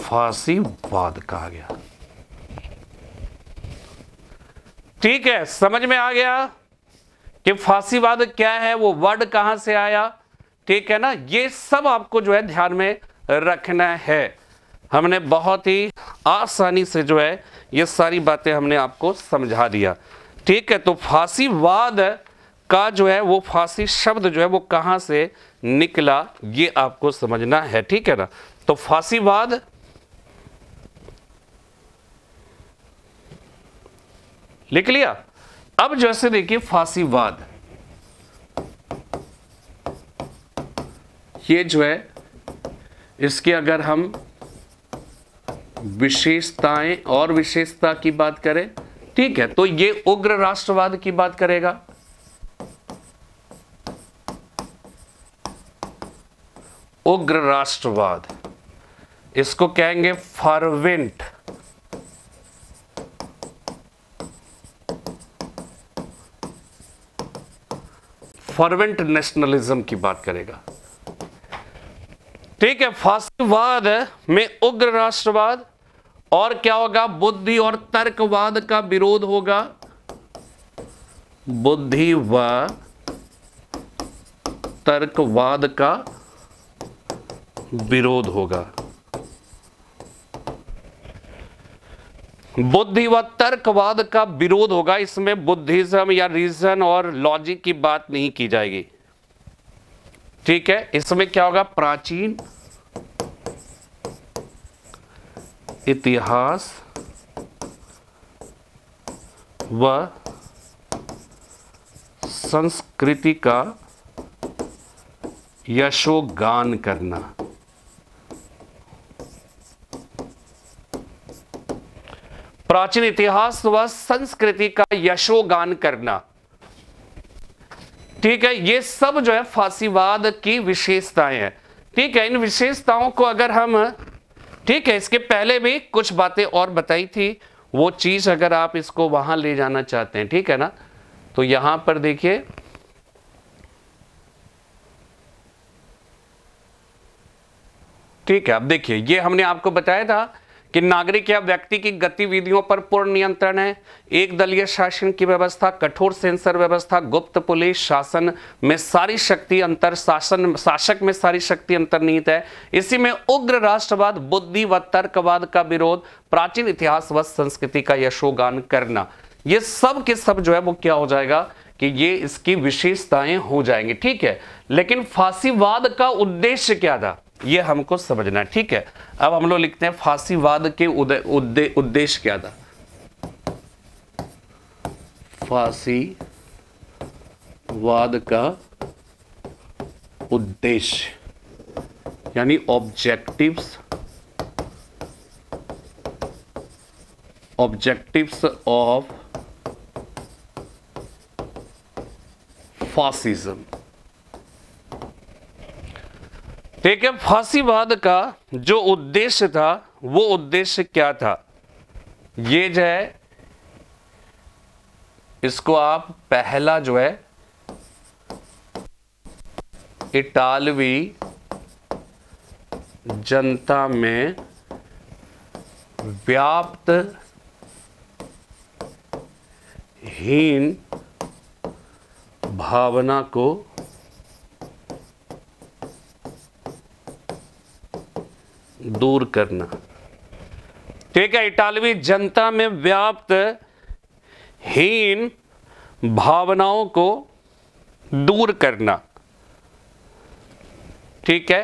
फासीवाद कहा गया ठीक है समझ में आ गया कि फांसीवाद क्या है वो वर्ड कहां से आया ठीक है ना ये सब आपको जो है ध्यान में रखना है हमने बहुत ही आसानी से जो है ये सारी बातें हमने आपको समझा दिया ठीक है तो फांसीवाद का जो है वो फांसी शब्द जो है वो कहां से निकला ये आपको समझना है ठीक है ना तो फांसीवाद लिख लिया अब जैसे देखिए फांसीवाद ये जो है इसके अगर हम विशेषताएं और विशेषता की बात करें ठीक है तो ये उग्र राष्ट्रवाद की बात करेगा उग्र राष्ट्रवाद इसको कहेंगे फरवेंट फरवेंट नेशनलिज्म की बात करेगा ठीक है फासीवाद में उग्र राष्ट्रवाद और क्या होगा बुद्धि और तर्कवाद का विरोध होगा बुद्धि व तर्कवाद का विरोध होगा बुद्धि व तर्कवाद का विरोध होगा इसमें बुद्धिज्म या रीजन और लॉजिक की बात नहीं की जाएगी ठीक है इसमें क्या होगा प्राचीन इतिहास व संस्कृति का यशोगान करना प्राचीन इतिहास व संस्कृति का यशोगान करना ठीक है ये सब जो है फांसीवाद की विशेषताएं हैं ठीक है इन विशेषताओं को अगर हम ठीक है इसके पहले भी कुछ बातें और बताई थी वो चीज़ अगर आप इसको वहां ले जाना चाहते हैं ठीक है ना तो यहां पर देखिए ठीक है अब देखिए ये हमने आपको बताया था कि नागरिक या व्यक्ति की गतिविधियों पर पूर्ण नियंत्रण है एक दलीय शासन की व्यवस्था कठोर सेंसर व्यवस्था गुप्त पुलिस शासन में सारी शक्ति अंतर शासन शासक में सारी शक्ति अंतर्निहित है इसी में उग्र राष्ट्रवाद बुद्धि व तर्कवाद का विरोध प्राचीन इतिहास व संस्कृति का यशोगान करना ये सब के सब जो है वो क्या हो जाएगा कि ये इसकी विशेषताएं हो जाएंगी ठीक है लेकिन फांसीवाद का उद्देश्य क्या था ये हमको समझना है ठीक है अब हम लोग लिखते हैं फांसीवाद के उद्देश्य क्या था फांसीवाद का उद्देश्य यानी ऑब्जेक्टिव्स ऑब्जेक्टिव्स ऑफ फासिज्म ठीक है फांसीवाद का जो उद्देश्य था वो उद्देश्य क्या था ये जो है इसको आप पहला जो है इटालवी जनता में व्याप्त हीन भावना को दूर करना ठीक है इटालवी जनता में व्याप्त हीन भावनाओं को दूर करना ठीक है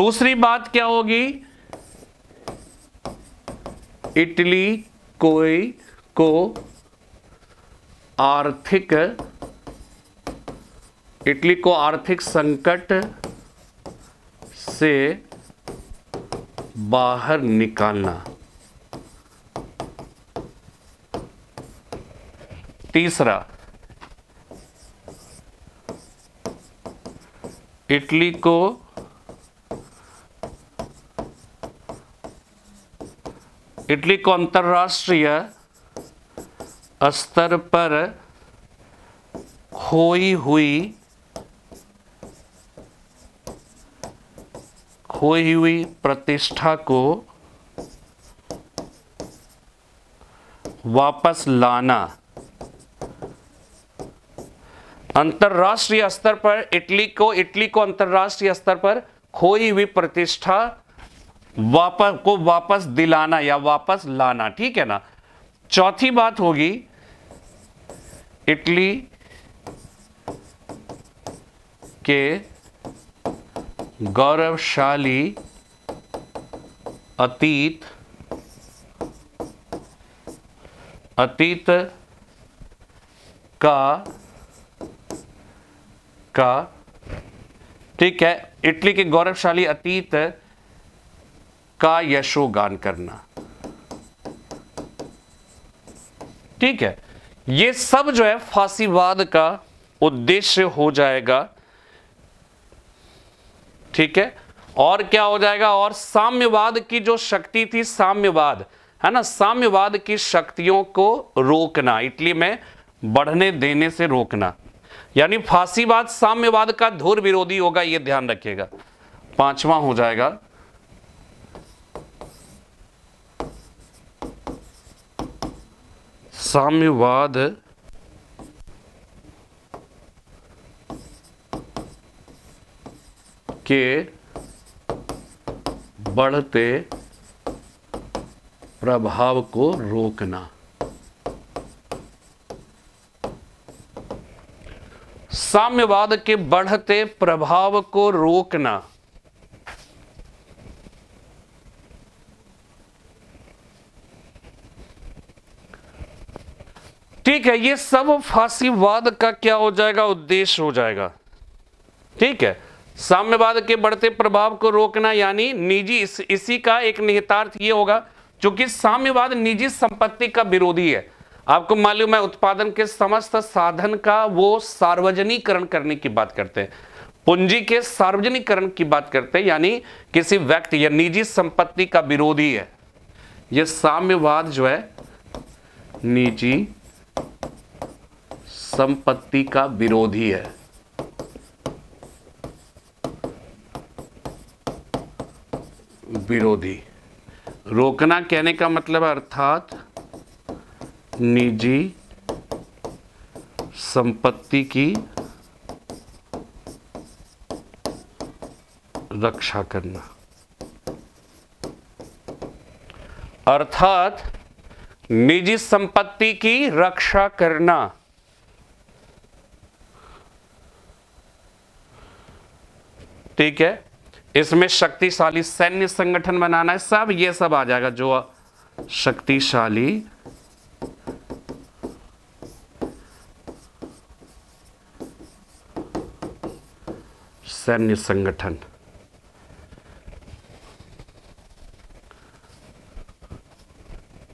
दूसरी बात क्या होगी इटली कोई को आर्थिक इटली को आर्थिक संकट से बाहर निकालना तीसरा इटली को इटली को अंतर्राष्ट्रीय स्तर पर खोई हुई खोई हुई प्रतिष्ठा को वापस लाना अंतर्राष्ट्रीय स्तर पर इटली को इटली को अंतर्राष्ट्रीय स्तर पर खोई हुई प्रतिष्ठा वापस को वापस दिलाना या वापस लाना ठीक है ना चौथी बात होगी इटली के गौरवशाली अतीत अतीत का का ठीक है इटली के गौरवशाली अतीत का यशोगान करना ठीक है ये सब जो है फांसीवाद का उद्देश्य हो जाएगा ठीक है और क्या हो जाएगा और साम्यवाद की जो शक्ति थी साम्यवाद है ना साम्यवाद की शक्तियों को रोकना इटली में बढ़ने देने से रोकना यानी फांसीवाद साम्यवाद का धुर विरोधी होगा यह ध्यान रखिएगा पांचवा हो जाएगा साम्यवाद के बढ़ते प्रभाव को रोकना साम्यवाद के बढ़ते प्रभाव को रोकना ठीक है ये सब फांसीवाद का क्या हो जाएगा उद्देश्य हो जाएगा ठीक है साम्यवाद के बढ़ते प्रभाव को रोकना यानी निजी इस, इसी का एक निहितार्थ ये होगा चूंकि साम्यवाद निजी संपत्ति का विरोधी है आपको मालूम है उत्पादन के समस्त साधन का वो सार्वजनिकरण करने की बात करते हैं पूंजी के सार्वजनिकरण की बात करते हैं यानी किसी व्यक्ति या निजी संपत्ति का विरोधी है यह साम्यवाद जो है निजी संपत्ति का विरोधी है विरोधी रोकना कहने का मतलब अर्थात निजी संपत्ति की रक्षा करना अर्थात निजी संपत्ति की रक्षा करना ठीक है इसमें शक्तिशाली सैन्य संगठन बनाना है सब ये सब आ जाएगा जो शक्तिशाली सैन्य संगठन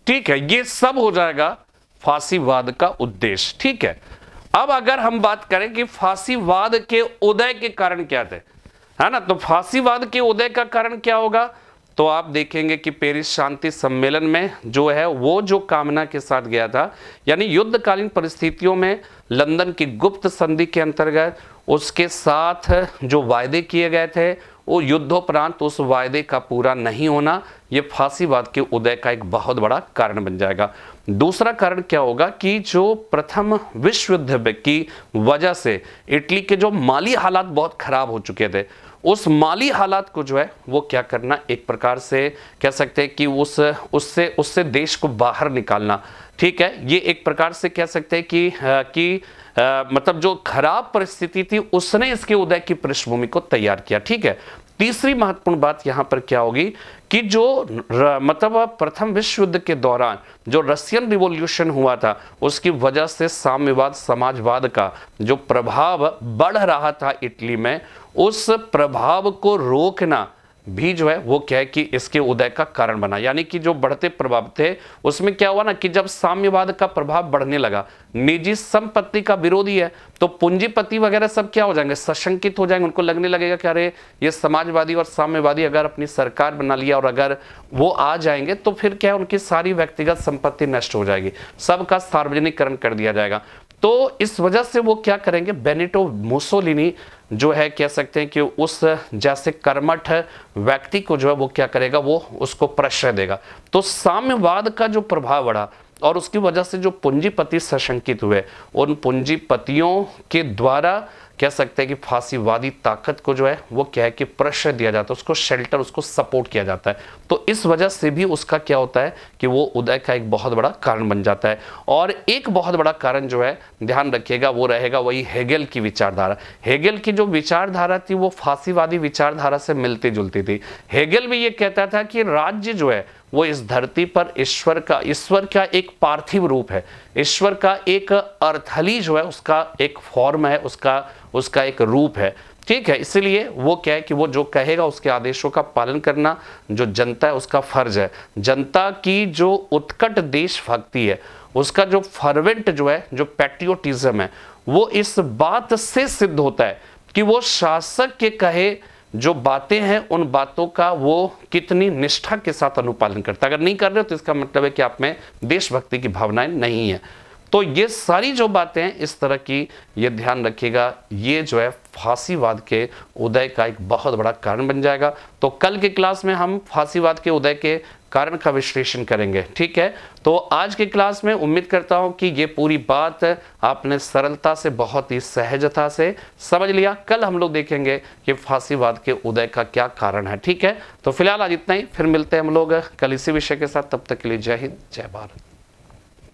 ठीक है ये सब हो जाएगा फांसीवाद का उद्देश्य ठीक है अब अगर हम बात करें कि फांसीवाद के उदय के कारण क्या थे है ना तो फांसीवाद के उदय का कारण क्या होगा तो आप देखेंगे कि पेरिस शांति सम्मेलन में जो है वो जो कामना के साथ गया था यानी युद्धकालीन परिस्थितियों में लंदन की गुप्त संधि के अंतर्गत उसके साथ जो वायदे किए गए थे वो युद्धोपरांत उस वायदे का पूरा नहीं होना ये फांसीवाद के उदय का एक बहुत बड़ा कारण बन जाएगा दूसरा कारण क्या होगा कि जो प्रथम विश्व युद्ध की वजह से इटली के जो माली हालात बहुत खराब हो चुके थे उस माली हालात को जो है वो क्या करना एक प्रकार से कह सकते हैं कि उस उससे उससे देश को बाहर निकालना ठीक है ये एक प्रकार से कह सकते हैं कि आ, कि आ, मतलब जो खराब परिस्थिति थी उसने इसके उदय की पृष्ठभूमि को तैयार किया ठीक है तीसरी महत्वपूर्ण बात यहाँ पर क्या होगी कि जो र, मतलब प्रथम विश्व युद्ध के दौरान जो रशियन रिवॉल्यूशन हुआ था उसकी वजह से साम्यवाद समाजवाद का जो प्रभाव बढ़ रहा था इटली में उस प्रभाव को रोकना भी जो है वो क्या है कि इसके उदय का कारण बना यानी कि जो बढ़ते प्रभाव थे उसमें क्या हुआ ना कि जब साम्यवाद का प्रभाव बढ़ने लगा निजी संपत्ति का विरोधी है तो पूंजीपति वगैरह सब क्या हो जाएंगे सशंकित हो जाएंगे उनको लगने लगेगा कि अरे ये समाजवादी और साम्यवादी अगर अपनी सरकार बना लिया और अगर वो आ जाएंगे तो फिर क्या है उनकी सारी व्यक्तिगत संपत्ति नष्ट हो जाएगी सबका सार्वजनिककरण कर दिया जाएगा तो इस वजह से वो क्या करेंगे बेनिटो मुसोलिनी जो है कह सकते हैं कि उस जैसे कर्मठ व्यक्ति को जो है वो क्या करेगा वो उसको प्रश्रय देगा तो साम्यवाद का जो प्रभाव बढ़ा और उसकी वजह से जो पूंजीपति सशंकित हुए उन पूंजीपतियों के द्वारा कह सकते हैं कि फांसीवादी ताकत को जो है वो क्या है कि प्रेशर दिया जाता है उसको शेल्टर उसको सपोर्ट किया जाता है तो इस वजह से भी उसका क्या होता है कि वो उदय का एक बहुत बड़ा कारण बन जाता है और एक बहुत बड़ा कारण जो है ध्यान रखिएगा वो रहेगा वही हेगेल की विचारधारा हेगेल की जो विचारधारा थी वो फांसीवादी विचारधारा से मिलती जुलती थी हेगेल भी ये कहता था कि राज्य जो है वो इस धरती पर ईश्वर का ईश्वर का एक पार्थिव रूप है ईश्वर का एक अर्थली जो है उसका एक फॉर्म है उसका उसका एक रूप है ठीक है इसलिए वो क्या है कि वो जो कहेगा उसके आदेशों का पालन करना जो जनता है उसका फर्ज है जनता की जो उत्कट देशभक्ति है उसका जो फर्वेंट जो है जो पैट्रियोटिज्म है वो इस बात से सिद्ध होता है कि वो शासक के कहे जो बातें हैं उन बातों का वो कितनी निष्ठा के साथ अनुपालन करता है अगर नहीं कर रहे हो तो इसका मतलब है कि आप में देशभक्ति की भावनाएं नहीं है तो ये सारी जो बातें इस तरह की ये ध्यान रखिएगा ये जो है फांसीवाद के उदय का एक बहुत बड़ा कारण बन जाएगा तो कल के क्लास में हम फांसीवाद के उदय के कारण का विश्लेषण करेंगे ठीक है तो आज के क्लास में उम्मीद करता हूं कि ये पूरी बात आपने सरलता से बहुत ही सहजता से समझ लिया कल हम लोग देखेंगे कि फांसीवाद के उदय का क्या कारण है ठीक है तो फिलहाल आज इतना ही फिर मिलते हैं हम लोग कल इसी विषय के साथ तब तक के लिए जय हिंद जय भारत